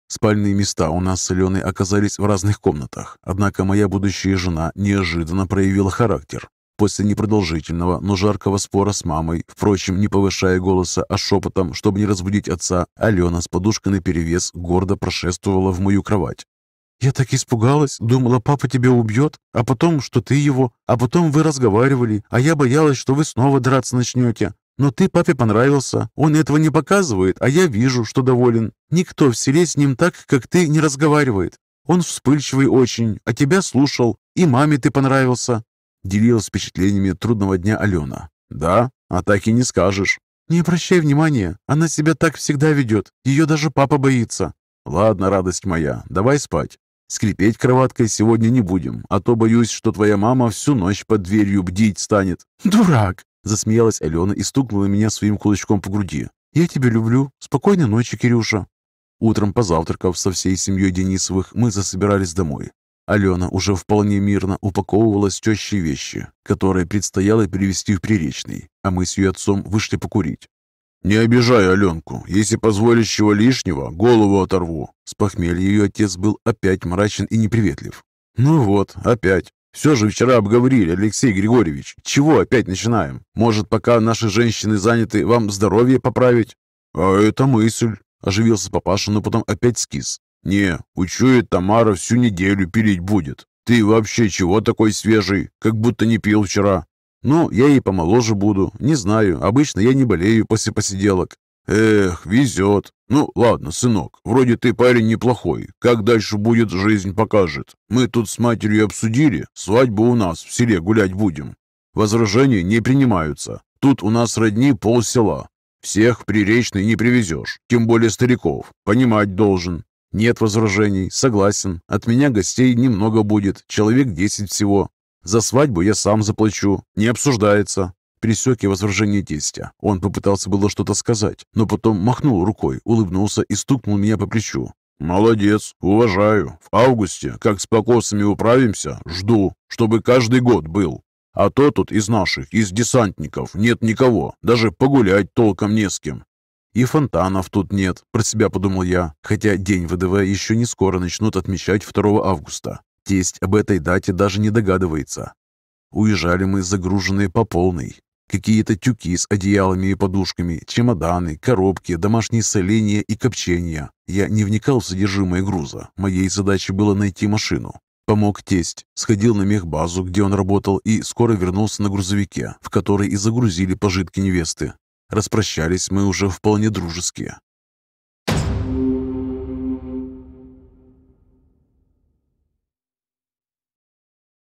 A: Спальные места у нас с Аленой оказались в разных комнатах, однако моя будущая жена неожиданно проявила характер. После непродолжительного, но жаркого спора с мамой, впрочем, не повышая голоса, а шепотом, чтобы не разбудить отца, Алена с подушкой наперевес гордо прошествовала в мою кровать. «Я так испугалась, думала, папа тебя убьет, а потом, что ты его, а потом вы разговаривали, а я боялась, что вы снова драться начнете. Но ты папе понравился. Он этого не показывает, а я вижу, что доволен. Никто в селе с ним так, как ты, не разговаривает. Он вспыльчивый очень, а тебя слушал. И маме ты понравился». Делилась впечатлениями трудного дня Алена. «Да, а так и не скажешь». «Не обращай внимания, она себя так всегда ведет. Ее даже папа боится». «Ладно, радость моя, давай спать. Скрипеть кроваткой сегодня не будем, а то боюсь, что твоя мама всю ночь под дверью бдить станет». «Дурак!» Засмеялась Алена и стукнула меня своим кулачком по груди. «Я тебя люблю. Спокойной ночи, Кирюша». Утром, позавтракав со всей семьей Денисовых, мы засобирались домой. Алена уже вполне мирно упаковывала с тещей вещи, которые предстояло перевезти в Приречный, а мы с ее отцом вышли покурить. «Не обижай Аленку. Если позволишь чего лишнего, голову оторву». С похмелья ее отец был опять мрачен и неприветлив. «Ну вот, опять. Все же вчера обговорили, Алексей Григорьевич. Чего опять начинаем? Может, пока наши женщины заняты, вам здоровье поправить? А это мысль. Оживился папаша, но потом опять скис. Не, учует Тамара всю неделю пилить будет. Ты вообще чего такой свежий? Как будто не пил вчера. Ну, я и помоложе буду. Не знаю, обычно я не болею после посиделок. «Эх, везет. Ну, ладно, сынок, вроде ты парень неплохой. Как дальше будет, жизнь покажет. Мы тут с матерью обсудили, свадьбу у нас в селе гулять будем. Возражения не принимаются. Тут у нас родни полсела. Всех приречный не привезешь, тем более стариков. Понимать должен. Нет возражений, согласен. От меня гостей немного будет, человек десять всего. За свадьбу я сам заплачу. Не обсуждается. Пересек я возражение тестя. Он попытался было что-то сказать, но потом махнул рукой, улыбнулся и стукнул меня по плечу. «Молодец, уважаю. В августе, как с покосами управимся, жду, чтобы каждый год был. А то тут из наших, из десантников, нет никого, даже погулять толком не с кем. И фонтанов тут нет, про себя подумал я, хотя день ВДВ еще не скоро начнут отмечать 2 августа. Тесть об этой дате даже не догадывается. Уезжали мы загруженные по полной. Какие-то тюки с одеялами и подушками, чемоданы, коробки, домашние соления и копчения. Я не вникал в содержимое груза. Моей задачей было найти машину. Помог тесть, сходил на мехбазу, где он работал, и скоро вернулся на грузовике, в который и загрузили пожитки невесты. Распрощались мы уже вполне дружески.